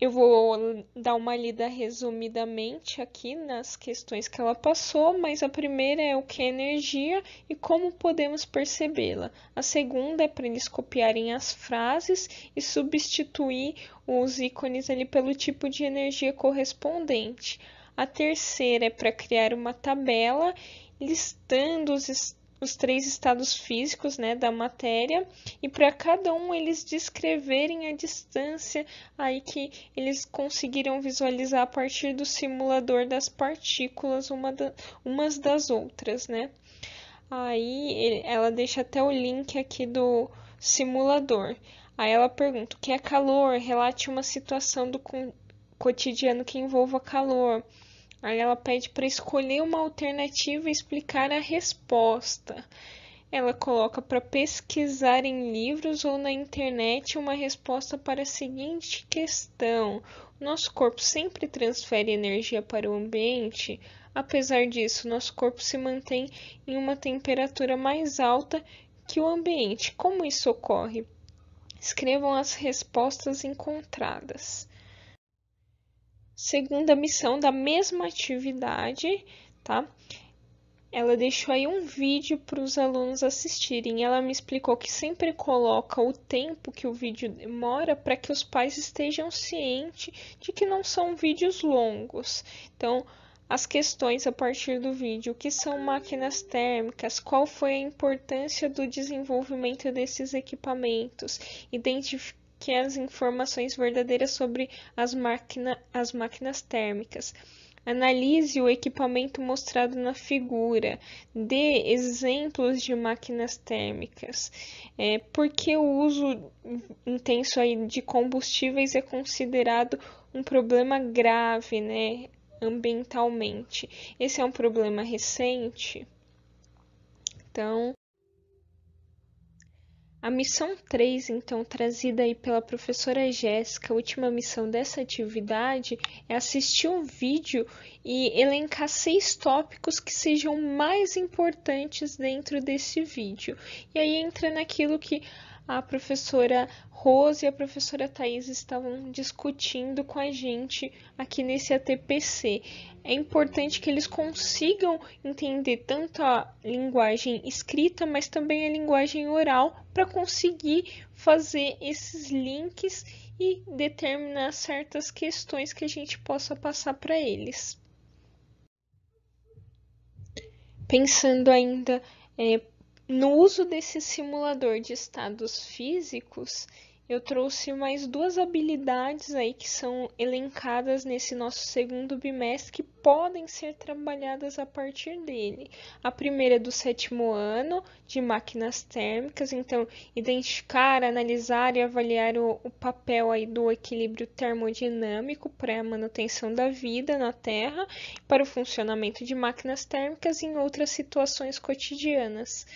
eu vou dar uma lida resumidamente aqui nas questões que ela passou, mas a primeira é o que é energia e como podemos percebê-la. A segunda é para eles copiarem as frases e substituir os ícones ali pelo tipo de energia correspondente. A terceira é para criar uma tabela listando os estados os três estados físicos né, da matéria e para cada um eles descreverem a distância aí que eles conseguiram visualizar a partir do simulador das partículas uma da, umas das outras, né? Aí ela deixa até o link aqui do simulador. Aí ela pergunta: o que é calor? Relate uma situação do cotidiano que envolva calor. Aí ela pede para escolher uma alternativa e explicar a resposta. Ela coloca para pesquisar em livros ou na internet uma resposta para a seguinte questão: nosso corpo sempre transfere energia para o ambiente? Apesar disso, nosso corpo se mantém em uma temperatura mais alta que o ambiente. Como isso ocorre? Escrevam as respostas encontradas segunda missão da mesma atividade, tá? Ela deixou aí um vídeo para os alunos assistirem. Ela me explicou que sempre coloca o tempo que o vídeo demora para que os pais estejam cientes de que não são vídeos longos. Então, as questões a partir do vídeo: o que são máquinas térmicas, qual foi a importância do desenvolvimento desses equipamentos, identificar que as informações verdadeiras sobre as, máquina, as máquinas térmicas. Analise o equipamento mostrado na figura. Dê exemplos de máquinas térmicas. É, Por que o uso intenso de combustíveis é considerado um problema grave né, ambientalmente? Esse é um problema recente. Então, a missão 3, então, trazida aí pela professora Jéssica, a última missão dessa atividade, é assistir um vídeo e elencar seis tópicos que sejam mais importantes dentro desse vídeo. E aí entra naquilo que a professora Rose e a professora Thais estavam discutindo com a gente aqui nesse ATPC. É importante que eles consigam entender tanto a linguagem escrita, mas também a linguagem oral, para conseguir fazer esses links e determinar certas questões que a gente possa passar para eles. Pensando ainda é, no uso desse simulador de estados físicos, eu trouxe mais duas habilidades aí que são elencadas nesse nosso segundo bimestre que podem ser trabalhadas a partir dele. A primeira é do sétimo ano, de máquinas térmicas, então identificar, analisar e avaliar o, o papel aí do equilíbrio termodinâmico para a manutenção da vida na Terra, para o funcionamento de máquinas térmicas em outras situações cotidianas.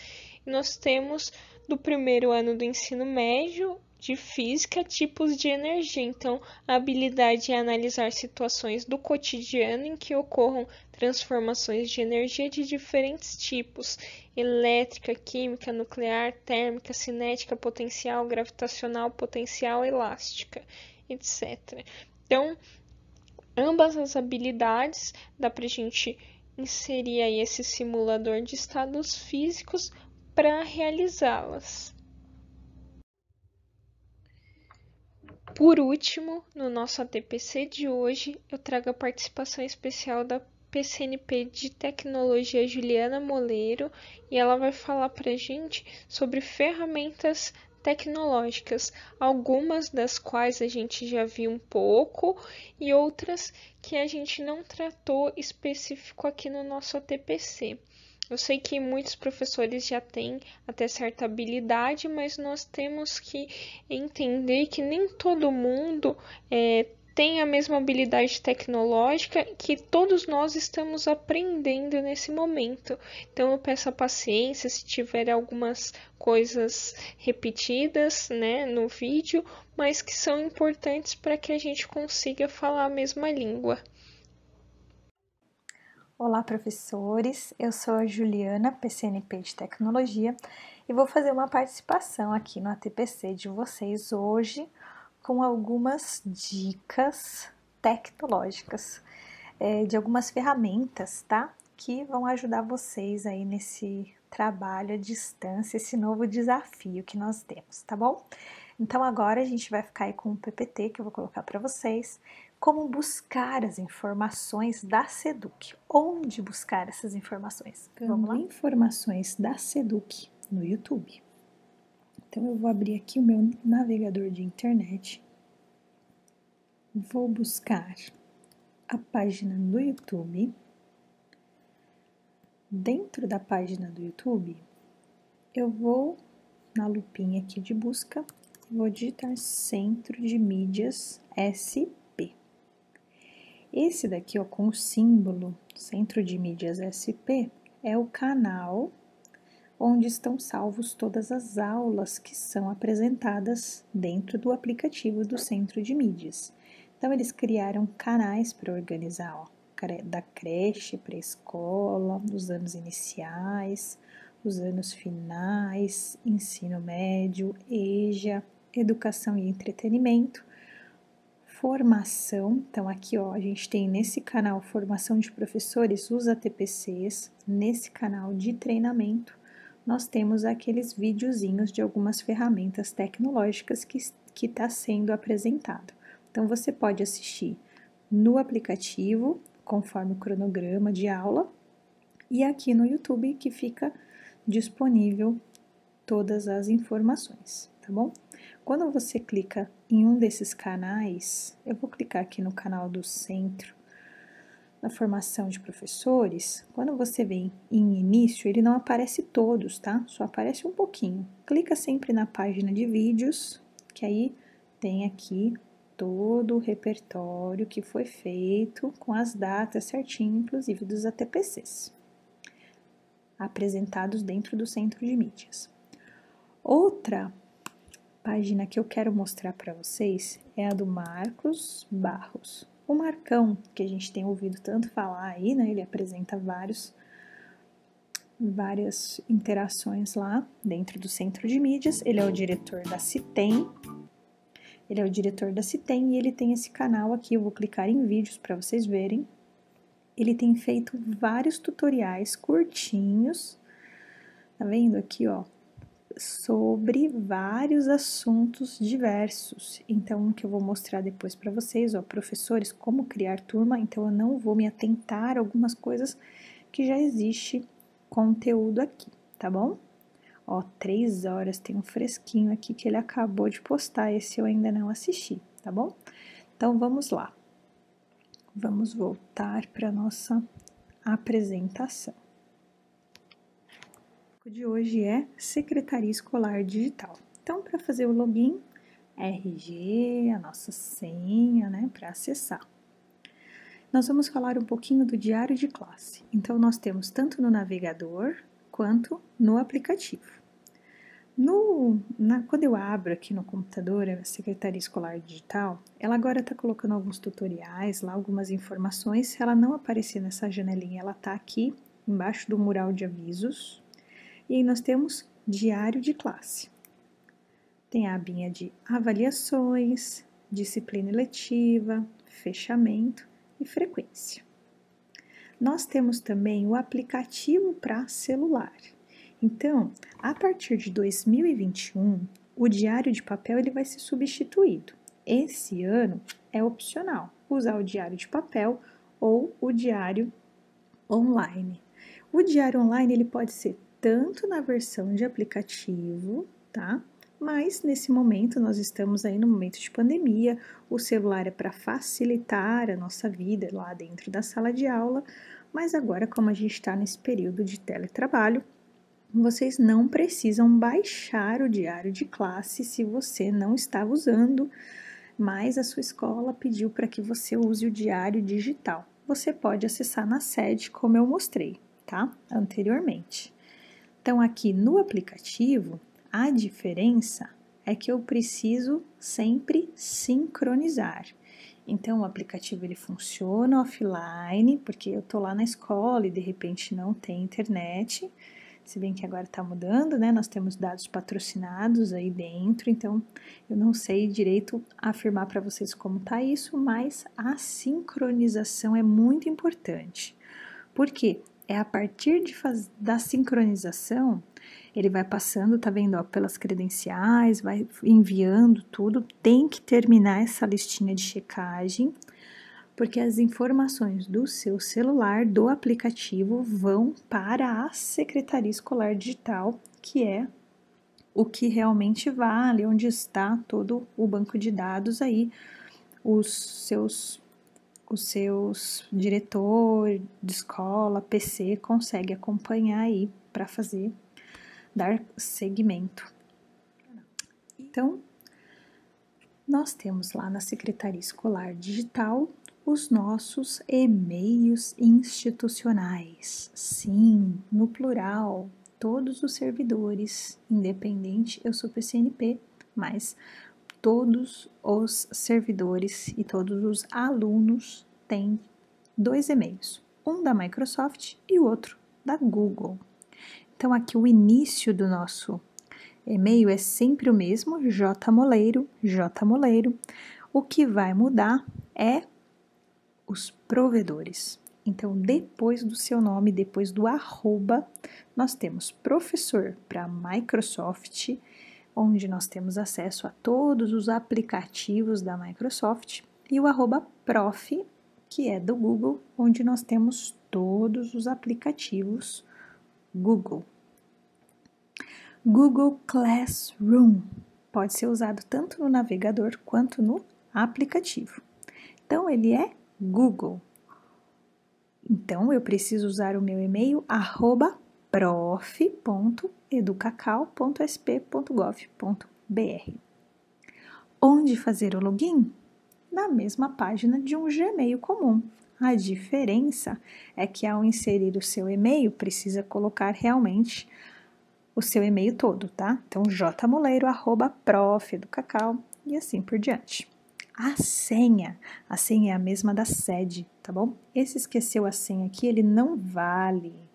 Nós temos do primeiro ano do ensino médio de física, tipos de energia. Então, a habilidade é analisar situações do cotidiano em que ocorram transformações de energia de diferentes tipos: elétrica, química, nuclear, térmica, cinética, potencial, gravitacional, potencial, elástica, etc. Então, ambas as habilidades dá para a gente inserir aí esse simulador de estados físicos para realizá-las. Por último, no nosso ATPC de hoje, eu trago a participação especial da PCNP de Tecnologia Juliana Moleiro e ela vai falar para gente sobre ferramentas tecnológicas, algumas das quais a gente já viu um pouco e outras que a gente não tratou específico aqui no nosso ATPC. Eu sei que muitos professores já têm até certa habilidade, mas nós temos que entender que nem todo mundo é, tem a mesma habilidade tecnológica que todos nós estamos aprendendo nesse momento. Então eu peço a paciência se tiver algumas coisas repetidas, né, no vídeo, mas que são importantes para que a gente consiga falar a mesma língua. Olá, professores. Eu sou a Juliana, PCNP de Tecnologia, e vou fazer uma participação aqui no ATPC de vocês hoje com algumas dicas tecnológicas é, de algumas ferramentas, tá? Que vão ajudar vocês aí nesse trabalho à distância, esse novo desafio que nós temos, tá bom? Então agora a gente vai ficar aí com o PPT que eu vou colocar para vocês como buscar as informações da SEDUC. Onde buscar essas informações? Vamos lá? Informações da SEDUC no YouTube. Então eu vou abrir aqui o meu navegador de internet. Vou buscar a página do YouTube. Dentro da página do YouTube, eu vou na lupinha aqui de busca, vou digitar Centro de Mídias S esse daqui, ó, com o símbolo Centro de Mídias SP, é o canal onde estão salvos todas as aulas que são apresentadas dentro do aplicativo do Centro de Mídias. Então, eles criaram canais para organizar, ó, da creche para a escola, dos anos iniciais, os anos finais, ensino médio, EJA, educação e entretenimento formação. Então, aqui ó, a gente tem nesse canal formação de professores, os ATPCs, nesse canal de treinamento, nós temos aqueles videozinhos de algumas ferramentas tecnológicas que está sendo apresentado. Então, você pode assistir no aplicativo, conforme o cronograma de aula, e aqui no YouTube, que fica disponível todas as informações, tá bom? Quando você clica em um desses canais, eu vou clicar aqui no canal do centro, na formação de professores, quando você vem em início, ele não aparece todos, tá? Só aparece um pouquinho. Clica sempre na página de vídeos, que aí tem aqui todo o repertório que foi feito, com as datas certinho, inclusive dos ATPCs, apresentados dentro do centro de mídias. Outra página que eu quero mostrar para vocês é a do Marcos Barros. O Marcão, que a gente tem ouvido tanto falar aí, né? Ele apresenta vários várias interações lá dentro do centro de mídias. Ele é o diretor da Citem. Ele é o diretor da Citem e ele tem esse canal aqui. Eu vou clicar em vídeos para vocês verem. Ele tem feito vários tutoriais curtinhos. Tá vendo aqui, ó? sobre vários assuntos diversos. Então, o que eu vou mostrar depois para vocês, ó, professores, como criar turma. Então, eu não vou me atentar a algumas coisas que já existe conteúdo aqui, tá bom? Ó, três horas, tem um fresquinho aqui que ele acabou de postar, esse eu ainda não assisti, tá bom? Então, vamos lá. Vamos voltar para nossa apresentação tópico de hoje é Secretaria Escolar Digital. Então, para fazer o login, RG, a nossa senha, né, para acessar. Nós vamos falar um pouquinho do diário de classe. Então, nós temos tanto no navegador quanto no aplicativo. No, na, quando eu abro aqui no computador a Secretaria Escolar Digital, ela agora está colocando alguns tutoriais, lá algumas informações. Se ela não aparecer nessa janelinha, ela está aqui embaixo do mural de avisos. E aí nós temos diário de classe. Tem a abinha de avaliações, disciplina eletiva, fechamento e frequência. Nós temos também o aplicativo para celular. Então, a partir de 2021, o diário de papel ele vai ser substituído. Esse ano é opcional usar o diário de papel ou o diário online. O diário online ele pode ser tanto na versão de aplicativo, tá? Mas nesse momento nós estamos aí no momento de pandemia, o celular é para facilitar a nossa vida lá dentro da sala de aula, mas agora como a gente está nesse período de teletrabalho, vocês não precisam baixar o diário de classe se você não estava usando, mas a sua escola pediu para que você use o diário digital. Você pode acessar na sede, como eu mostrei, tá? Anteriormente. Então, aqui no aplicativo, a diferença é que eu preciso sempre sincronizar. Então, o aplicativo ele funciona offline, porque eu estou lá na escola e de repente não tem internet. Se bem que agora está mudando, né? Nós temos dados patrocinados aí dentro, então eu não sei direito afirmar para vocês como está isso, mas a sincronização é muito importante. Por quê? é a partir de faz, da sincronização, ele vai passando, tá vendo, ó, pelas credenciais, vai enviando tudo, tem que terminar essa listinha de checagem, porque as informações do seu celular, do aplicativo, vão para a Secretaria Escolar Digital, que é o que realmente vale, onde está todo o banco de dados aí, os seus os seus diretor de escola, PC, consegue acompanhar aí para fazer, dar seguimento. Então, nós temos lá na Secretaria Escolar Digital os nossos e-mails institucionais. Sim, no plural, todos os servidores, independente, eu sou PCNP, mas todos os servidores e todos os alunos têm dois e-mails, um da Microsoft e o outro da Google. Então, aqui o início do nosso e-mail é sempre o mesmo, jmoleiro, jmoleiro. O que vai mudar é os provedores. Então, depois do seu nome, depois do arroba, nós temos professor para Microsoft onde nós temos acesso a todos os aplicativos da Microsoft, e o arroba prof, que é do Google, onde nós temos todos os aplicativos Google. Google Classroom pode ser usado tanto no navegador quanto no aplicativo. Então, ele é Google. Então, eu preciso usar o meu e-mail arroba prof.educacal.sp.gov.br. Onde fazer o login? Na mesma página de um Gmail comum. A diferença é que ao inserir o seu e-mail, precisa colocar realmente o seu e-mail todo, tá? Então, jmoleiro.prof.educacal e assim por diante. A senha, a senha é a mesma da sede, tá bom? Esse esqueceu a senha aqui, ele não vale,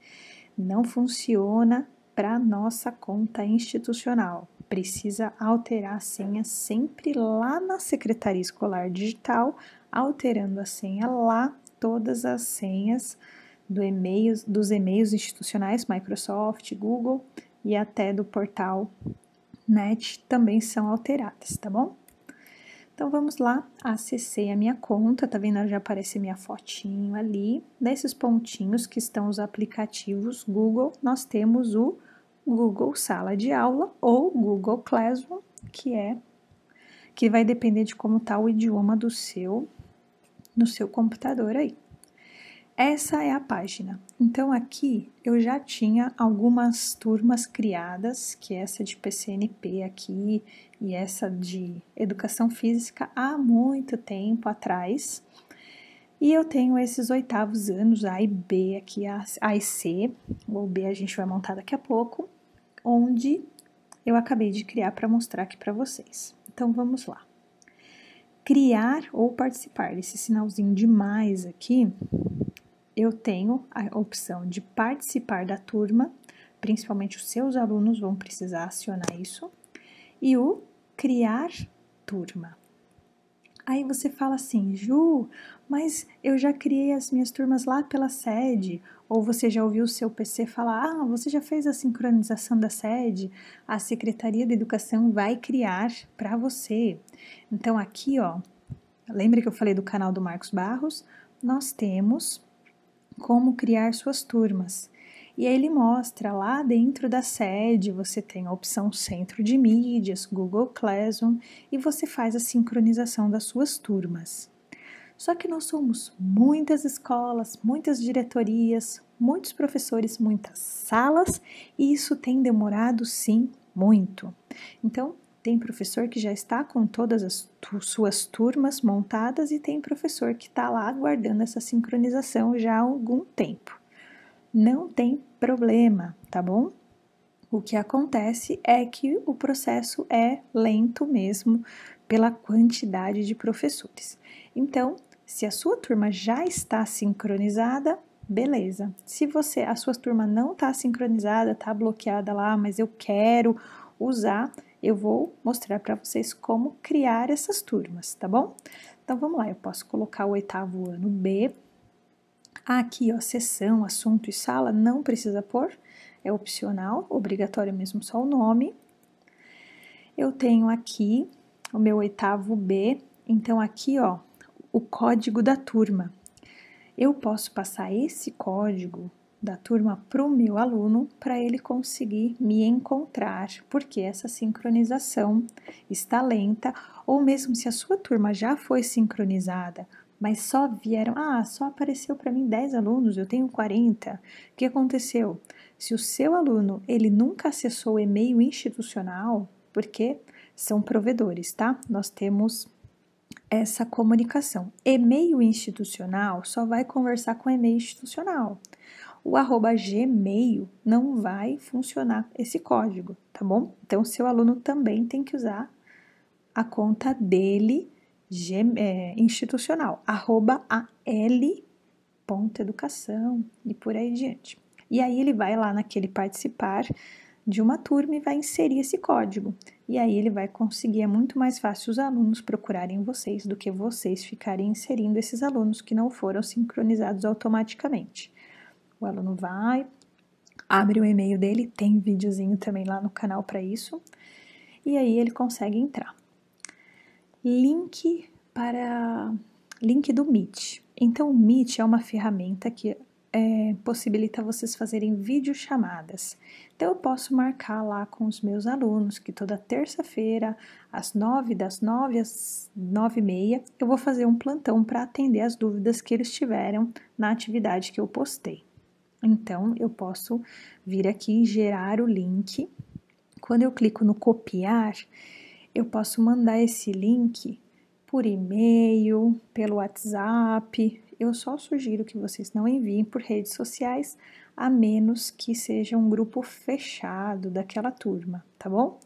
não funciona para nossa conta institucional. Precisa alterar a senha sempre lá na Secretaria Escolar Digital, alterando a senha lá, todas as senhas do e dos e-mails institucionais, Microsoft, Google e até do portal NET também são alteradas, tá bom? Então vamos lá, acessei a minha conta, tá vendo? Já aparece minha fotinho ali. Nesses pontinhos que estão os aplicativos Google, nós temos o Google Sala de Aula ou Google Classroom, que é que vai depender de como está o idioma do seu no seu computador aí. Essa é a página. Então aqui eu já tinha algumas turmas criadas, que é essa de PCNP aqui e essa de Educação Física há muito tempo atrás. E eu tenho esses oitavos anos, A e B aqui, A e C, o B a gente vai montar daqui a pouco, onde eu acabei de criar para mostrar aqui para vocês. Então vamos lá. Criar ou participar, esse sinalzinho de mais aqui, eu tenho a opção de participar da turma, principalmente os seus alunos vão precisar acionar isso, e o criar turma. Aí você fala assim, Ju, mas eu já criei as minhas turmas lá pela sede, ou você já ouviu o seu PC falar, ah, você já fez a sincronização da sede, a Secretaria da Educação vai criar para você. Então aqui, ó, lembra que eu falei do canal do Marcos Barros? Nós temos como criar suas turmas. E aí ele mostra lá dentro da sede, você tem a opção centro de mídias, Google Classroom e você faz a sincronização das suas turmas. Só que nós somos muitas escolas, muitas diretorias, muitos professores, muitas salas e isso tem demorado sim muito. Então, tem professor que já está com todas as tu, suas turmas montadas e tem professor que está lá aguardando essa sincronização já há algum tempo. Não tem problema, tá bom? O que acontece é que o processo é lento mesmo pela quantidade de professores. Então, se a sua turma já está sincronizada, beleza. Se você, a sua turma não está sincronizada, está bloqueada lá, mas eu quero usar, eu vou mostrar para vocês como criar essas turmas, tá bom? Então vamos lá, eu posso colocar o oitavo ano B. Aqui, ó, sessão, assunto e sala, não precisa pôr, é opcional, obrigatório mesmo só o nome. Eu tenho aqui o meu oitavo B, então aqui, ó, o código da turma. Eu posso passar esse código da turma para o meu aluno, para ele conseguir me encontrar, porque essa sincronização está lenta, ou mesmo se a sua turma já foi sincronizada, mas só vieram, ah, só apareceu para mim 10 alunos, eu tenho 40. O que aconteceu? Se o seu aluno, ele nunca acessou o e-mail institucional, porque são provedores, tá? Nós temos essa comunicação. E-mail institucional só vai conversar com e-mail institucional o arroba gmail não vai funcionar esse código, tá bom? Então, seu aluno também tem que usar a conta dele é, institucional, arroba al.educação e por aí diante. E aí ele vai lá naquele participar de uma turma e vai inserir esse código. E aí ele vai conseguir, é muito mais fácil os alunos procurarem vocês do que vocês ficarem inserindo esses alunos que não foram sincronizados automaticamente o aluno vai, abre o e-mail dele, tem videozinho também lá no canal para isso, e aí ele consegue entrar. Link para link do Meet. Então o Meet é uma ferramenta que é, possibilita vocês fazerem videochamadas. Então, eu posso marcar lá com os meus alunos que toda terça-feira, às nove, das nove às nove e meia, eu vou fazer um plantão para atender as dúvidas que eles tiveram na atividade que eu postei. Então, eu posso vir aqui e gerar o link. Quando eu clico no copiar, eu posso mandar esse link por e-mail, pelo WhatsApp. Eu só sugiro que vocês não enviem por redes sociais, a menos que seja um grupo fechado daquela turma, tá bom?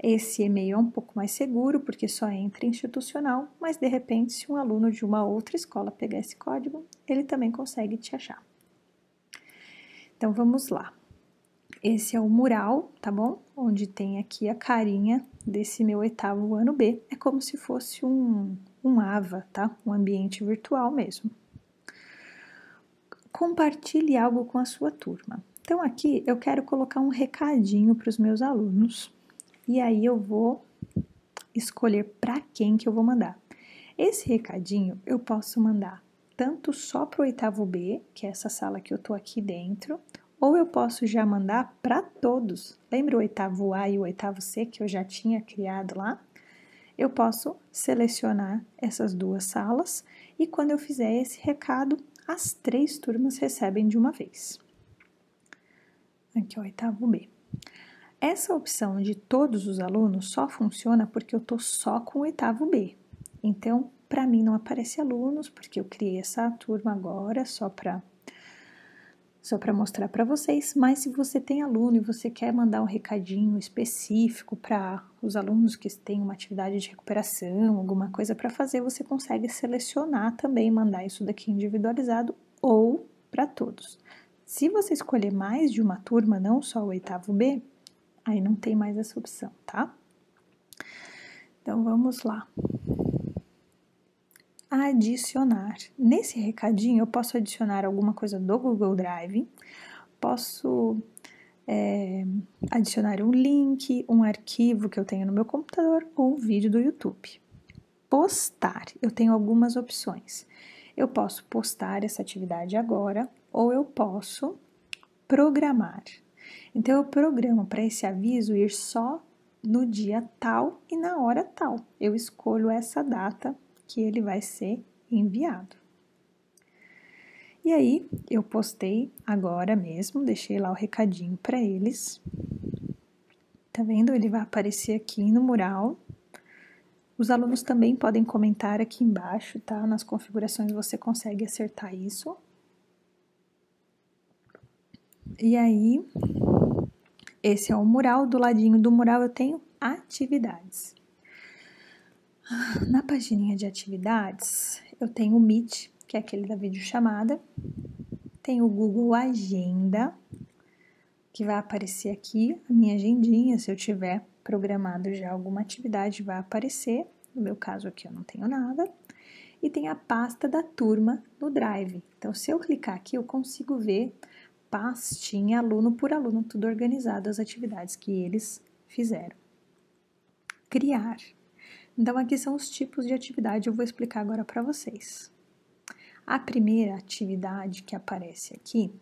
Esse e-mail é um pouco mais seguro, porque só entra institucional, mas de repente, se um aluno de uma outra escola pegar esse código, ele também consegue te achar. Então vamos lá. Esse é o mural, tá bom? Onde tem aqui a carinha desse meu oitavo ano B. É como se fosse um, um AVA, tá? Um ambiente virtual mesmo. Compartilhe algo com a sua turma. Então aqui eu quero colocar um recadinho para os meus alunos. E aí eu vou escolher para quem que eu vou mandar. Esse recadinho eu posso mandar tanto só para o oitavo B, que é essa sala que eu estou aqui dentro, ou eu posso já mandar para todos. Lembra o oitavo A e o oitavo C que eu já tinha criado lá? Eu posso selecionar essas duas salas e quando eu fizer esse recado, as três turmas recebem de uma vez. Aqui, é o oitavo B. Essa opção de todos os alunos só funciona porque eu estou só com o oitavo B. Então, para mim não aparece alunos, porque eu criei essa turma agora só para só para mostrar para vocês, mas se você tem aluno e você quer mandar um recadinho específico para os alunos que têm uma atividade de recuperação, alguma coisa para fazer, você consegue selecionar também mandar isso daqui individualizado ou para todos. Se você escolher mais de uma turma, não só o oitavo B, aí não tem mais essa opção, tá? Então vamos lá adicionar. Nesse recadinho, eu posso adicionar alguma coisa do Google Drive, posso é, adicionar um link, um arquivo que eu tenho no meu computador ou um vídeo do YouTube. Postar, eu tenho algumas opções. Eu posso postar essa atividade agora ou eu posso programar. Então, eu programo para esse aviso ir só no dia tal e na hora tal. Eu escolho essa data que ele vai ser enviado. E aí, eu postei agora mesmo, deixei lá o recadinho para eles. Tá vendo? Ele vai aparecer aqui no mural. Os alunos também podem comentar aqui embaixo, tá? Nas configurações você consegue acertar isso. E aí, esse é o mural. Do ladinho do mural eu tenho atividades. Ah, na página de atividades, eu tenho o Meet, que é aquele da videochamada, tem o Google Agenda, que vai aparecer aqui a minha agendinha, se eu tiver programado já alguma atividade, vai aparecer. No meu caso aqui eu não tenho nada. E tem a pasta da turma no Drive. Então, se eu clicar aqui, eu consigo ver pastinha, aluno por aluno, tudo organizado, as atividades que eles fizeram. Criar. Então, aqui são os tipos de atividade, eu vou explicar agora para vocês. A primeira atividade que aparece aqui,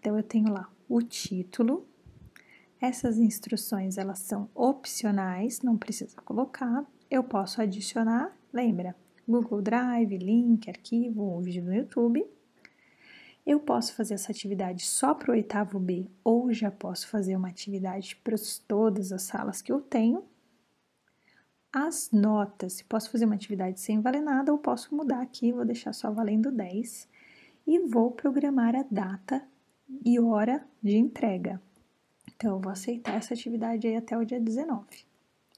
então eu tenho lá o título. Essas instruções, elas são opcionais, não precisa colocar. Eu posso adicionar, lembra, Google Drive, link, arquivo ou vídeo no YouTube. Eu posso fazer essa atividade só para o oitavo B ou já posso fazer uma atividade para todas as salas que eu tenho as notas. Posso fazer uma atividade sem valer nada ou posso mudar aqui, vou deixar só valendo 10 e vou programar a data e hora de entrega. Então, eu vou aceitar essa atividade aí até o dia 19.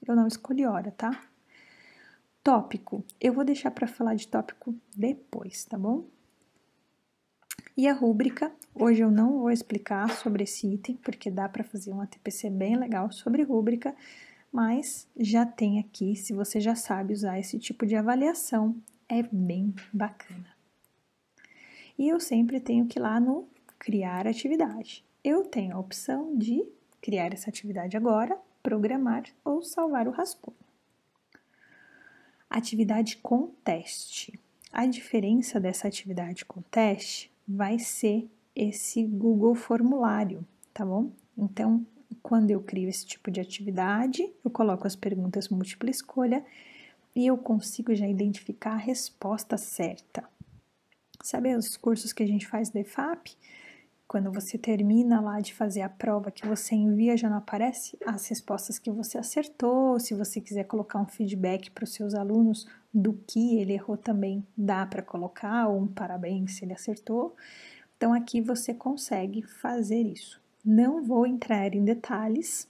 Eu não escolhi hora, tá? Tópico. Eu vou deixar para falar de tópico depois, tá bom? E a rúbrica, hoje eu não vou explicar sobre esse item, porque dá para fazer um ATPC bem legal sobre rúbrica, mas já tem aqui, se você já sabe usar esse tipo de avaliação, é bem bacana. E eu sempre tenho que ir lá no criar atividade. Eu tenho a opção de criar essa atividade agora, programar ou salvar o rascunho. Atividade com teste. A diferença dessa atividade com teste vai ser esse Google Formulário, tá bom? Então, quando eu crio esse tipo de atividade, eu coloco as perguntas múltipla escolha e eu consigo já identificar a resposta certa. Sabe os cursos que a gente faz da EFAP? Quando você termina lá de fazer a prova que você envia, já não aparece as respostas que você acertou. Se você quiser colocar um feedback para os seus alunos do que ele errou, também dá para colocar, ou um parabéns se ele acertou. Então, aqui você consegue fazer isso. Não vou entrar em detalhes,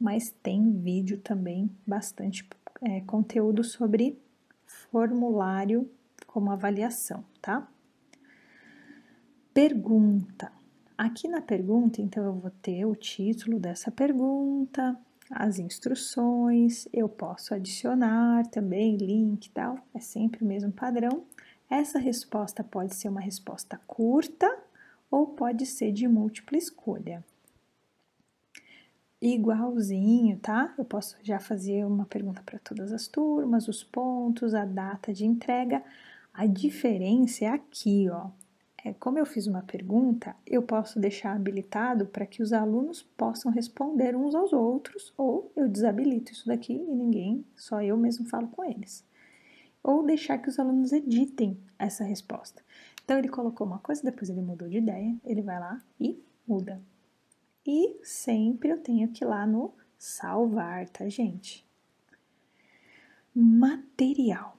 mas tem vídeo também, bastante é, conteúdo sobre formulário como avaliação, tá? Pergunta. Aqui na pergunta, então, eu vou ter o título dessa pergunta, as instruções, eu posso adicionar também link e tal, é sempre o mesmo padrão. Essa resposta pode ser uma resposta curta ou pode ser de múltipla escolha. Igualzinho, tá? Eu posso já fazer uma pergunta para todas as turmas, os pontos, a data de entrega. A diferença é aqui, ó. É, como eu fiz uma pergunta, eu posso deixar habilitado para que os alunos possam responder uns aos outros, ou eu desabilito isso daqui e ninguém, só eu mesmo falo com eles. Ou deixar que os alunos editem essa resposta. Então ele colocou uma coisa, depois ele mudou de ideia, ele vai lá e muda. E sempre eu tenho que ir lá no salvar, tá, gente? Material.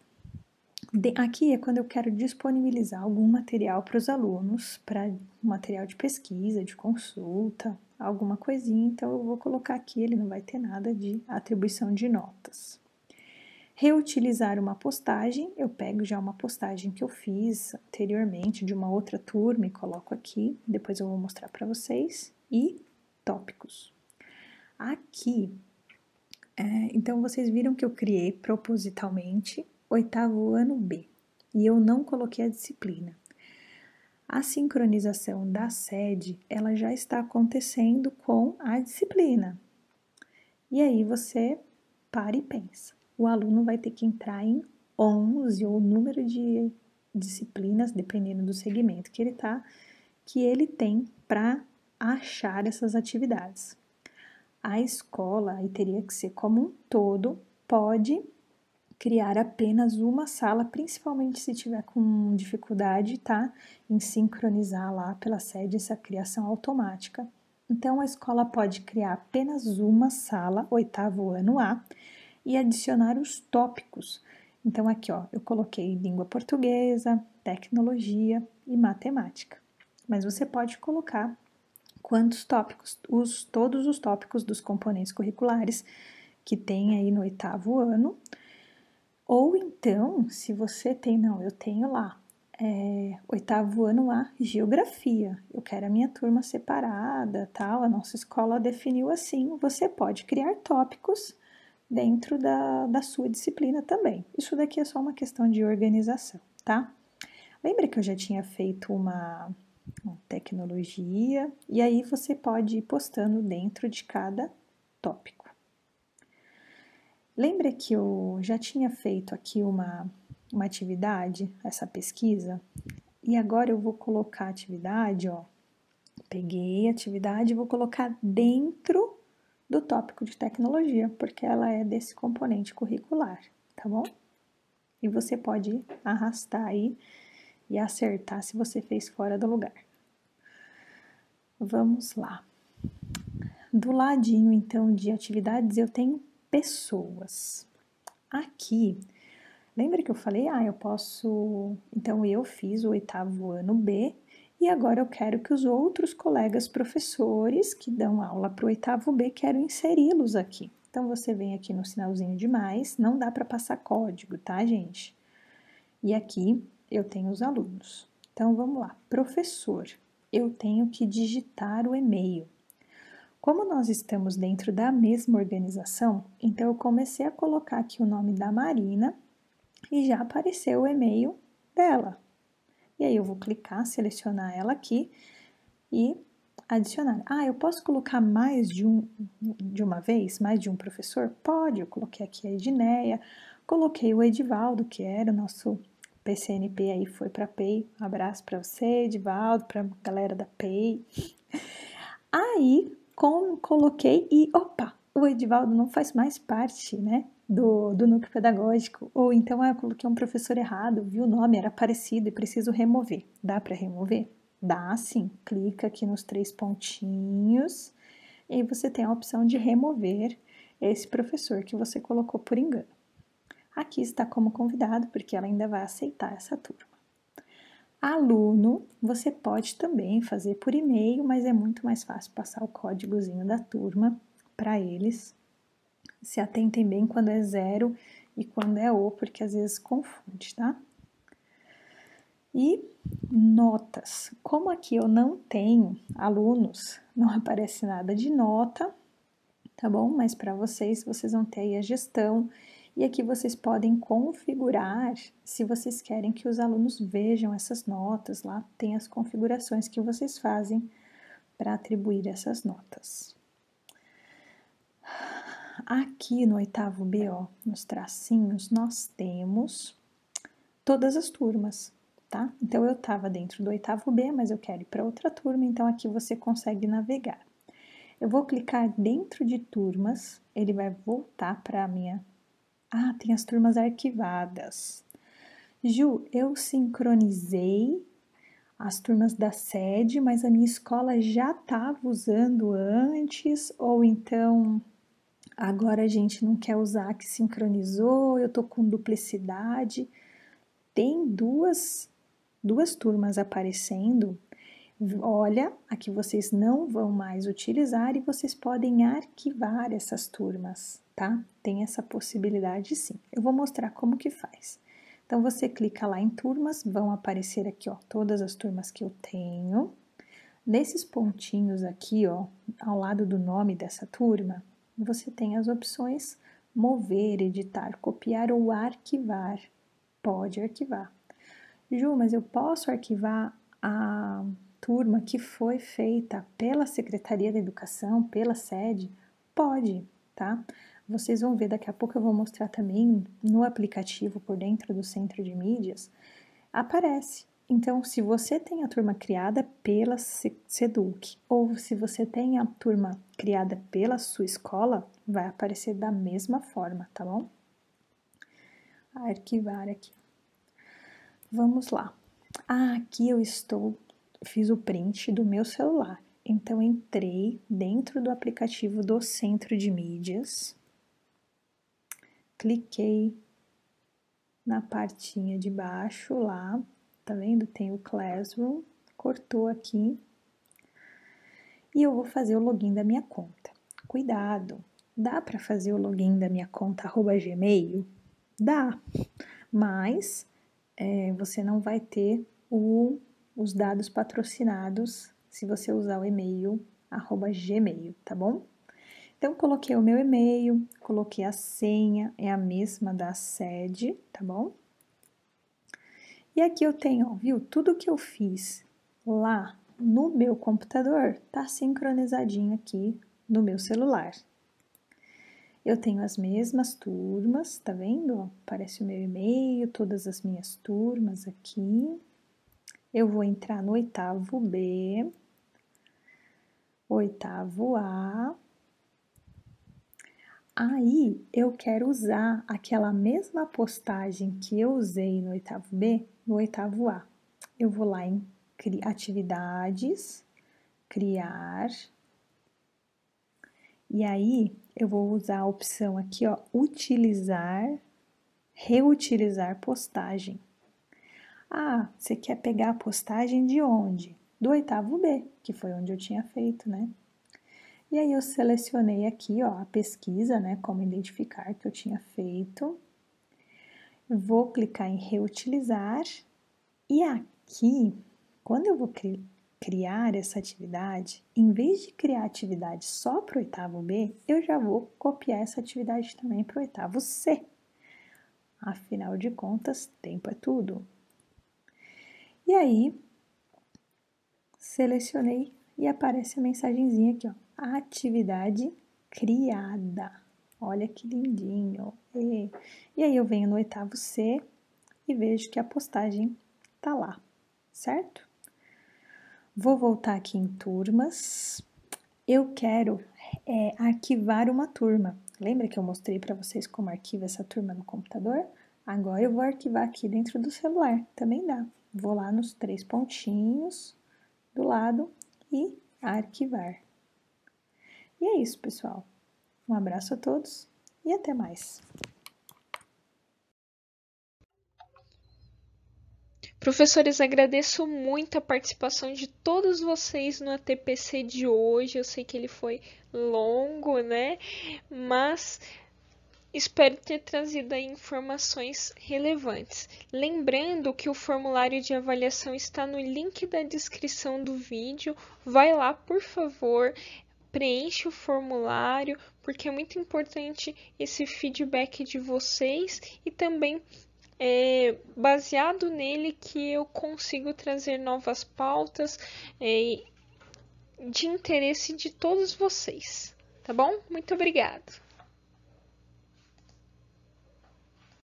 De, aqui é quando eu quero disponibilizar algum material para os alunos, para material de pesquisa, de consulta, alguma coisinha. Então, eu vou colocar aqui, ele não vai ter nada de atribuição de notas reutilizar uma postagem, eu pego já uma postagem que eu fiz anteriormente de uma outra turma e coloco aqui, depois eu vou mostrar para vocês, e tópicos. Aqui, é, então vocês viram que eu criei propositalmente oitavo ano B e eu não coloquei a disciplina. A sincronização da sede, ela já está acontecendo com a disciplina. E aí você para e pensa o aluno vai ter que entrar em 11 ou número de disciplinas, dependendo do segmento que ele está, que ele tem para achar essas atividades. A escola, e teria que ser como um todo, pode criar apenas uma sala, principalmente se tiver com dificuldade, tá? Em sincronizar lá pela sede essa criação automática. Então, a escola pode criar apenas uma sala, oitavo ano A, e adicionar os tópicos. Então, aqui ó, eu coloquei língua portuguesa, tecnologia e matemática. Mas você pode colocar quantos tópicos, os, todos os tópicos dos componentes curriculares que tem aí no oitavo ano. Ou então, se você tem, não, eu tenho lá, é, oitavo ano A, geografia. Eu quero a minha turma separada, tal, a nossa escola definiu assim. Você pode criar tópicos dentro da, da sua disciplina também. Isso daqui é só uma questão de organização, tá? Lembra que eu já tinha feito uma, uma tecnologia e aí você pode ir postando dentro de cada tópico. Lembra que eu já tinha feito aqui uma, uma atividade, essa pesquisa, e agora eu vou colocar a atividade, ó. Peguei a atividade e vou colocar dentro do tópico de tecnologia, porque ela é desse componente curricular, tá bom? E você pode arrastar aí e acertar se você fez fora do lugar. Vamos lá. Do ladinho, então, de atividades, eu tenho pessoas. Aqui, lembra que eu falei, ah, eu posso. Então, eu fiz o oitavo ano B e agora eu quero que os outros colegas professores que dão aula para o oitavo B, quero inseri-los aqui. Então você vem aqui no sinalzinho de mais, não dá para passar código, tá, gente? E aqui eu tenho os alunos. Então vamos lá, professor, eu tenho que digitar o e-mail. Como nós estamos dentro da mesma organização, então eu comecei a colocar aqui o nome da Marina e já apareceu o e-mail dela, e aí eu vou clicar, selecionar ela aqui e adicionar. Ah, eu posso colocar mais de, um, de uma vez, mais de um professor? Pode, eu coloquei aqui a Edneia, coloquei o Edivaldo, que era o nosso PCNP aí, foi para a PEI. Um abraço para você, Edivaldo, para a galera da PEI. Aí, como coloquei e, opa, o Edivaldo não faz mais parte, né? do, do núcleo pedagógico, ou então eu coloquei um professor errado, vi o nome, era parecido e preciso remover. Dá para remover? Dá sim. Clica aqui nos três pontinhos e você tem a opção de remover esse professor que você colocou por engano. Aqui está como convidado, porque ela ainda vai aceitar essa turma. Aluno, você pode também fazer por e-mail, mas é muito mais fácil passar o códigozinho da turma para eles se atentem bem quando é zero e quando é o, porque às vezes confunde, tá? E notas. Como aqui eu não tenho alunos, não aparece nada de nota, tá bom? Mas para vocês, vocês vão ter aí a gestão e aqui vocês podem configurar se vocês querem que os alunos vejam essas notas. Lá tem as configurações que vocês fazem para atribuir essas notas aqui no oitavo BO, nos tracinhos, nós temos todas as turmas, tá? Então, eu estava dentro do oitavo B, mas eu quero ir para outra turma, então aqui você consegue navegar. Eu vou clicar dentro de turmas, ele vai voltar para a minha... Ah, tem as turmas arquivadas. Ju, eu sincronizei as turmas da sede, mas a minha escola já estava usando antes, ou então agora a gente não quer usar que sincronizou, eu tô com duplicidade. Tem duas, duas turmas aparecendo. Olha, a que vocês não vão mais utilizar e vocês podem arquivar essas turmas, tá? Tem essa possibilidade sim. Eu vou mostrar como que faz. Então, você clica lá em turmas, vão aparecer aqui, ó, todas as turmas que eu tenho. Nesses pontinhos aqui, ó, ao lado do nome dessa turma, você tem as opções mover, editar, copiar ou arquivar. Pode arquivar. Ju, mas eu posso arquivar a turma que foi feita pela Secretaria da Educação, pela sede? Pode, tá? Vocês vão ver daqui a pouco eu vou mostrar também no aplicativo por dentro do centro de mídias. Aparece então, se você tem a turma criada pela SEDUC ou se você tem a turma criada pela sua escola, vai aparecer da mesma forma, tá bom? Arquivar aqui. Vamos lá. Ah, aqui eu estou, fiz o print do meu celular. Então, entrei dentro do aplicativo do Centro de Mídias, cliquei na partinha de baixo lá tá vendo? Tem o Classroom, cortou aqui. E eu vou fazer o login da minha conta. Cuidado, dá para fazer o login da minha conta arroba Gmail? Dá, mas é, você não vai ter o, os dados patrocinados se você usar o e-mail arroba Gmail, tá bom? Então, coloquei o meu e-mail, coloquei a senha, é a mesma da sede, tá bom? E aqui eu tenho, viu, tudo que eu fiz lá no meu computador está sincronizadinho aqui no meu celular. Eu tenho as mesmas turmas, tá vendo? Aparece o meu e-mail, todas as minhas turmas aqui. Eu vou entrar no oitavo B, oitavo A, Aí eu quero usar aquela mesma postagem que eu usei no oitavo B no oitavo A. Eu vou lá em atividades, criar. E aí eu vou usar a opção aqui, ó, utilizar, reutilizar postagem. Ah, você quer pegar a postagem de onde? Do oitavo B, que foi onde eu tinha feito, né? E aí eu selecionei aqui, ó, a pesquisa, né, como identificar que eu tinha feito. Vou clicar em reutilizar e aqui, quando eu vou criar essa atividade, em vez de criar atividade só para o oitavo B, eu já vou copiar essa atividade também para o oitavo C. Afinal de contas, tempo é tudo. E aí, selecionei e aparece a mensagenzinha aqui, ó atividade criada. Olha que lindinho. E, e aí eu venho no oitavo C e vejo que a postagem tá lá, certo? Vou voltar aqui em turmas. Eu quero é, arquivar uma turma. Lembra que eu mostrei para vocês como arquiva essa turma no computador? Agora eu vou arquivar aqui dentro do celular, também dá. Vou lá nos três pontinhos do lado e arquivar. E é isso, pessoal. Um abraço a todos e até mais. Professores, agradeço muito a participação de todos vocês no ATPC de hoje. Eu sei que ele foi longo, né? Mas Espero ter trazido informações relevantes. Lembrando que o formulário de avaliação está no link da descrição do vídeo. Vai lá, por favor, preenche o formulário, porque é muito importante esse feedback de vocês e também é baseado nele que eu consigo trazer novas pautas é, de interesse de todos vocês, tá bom? Muito obrigado!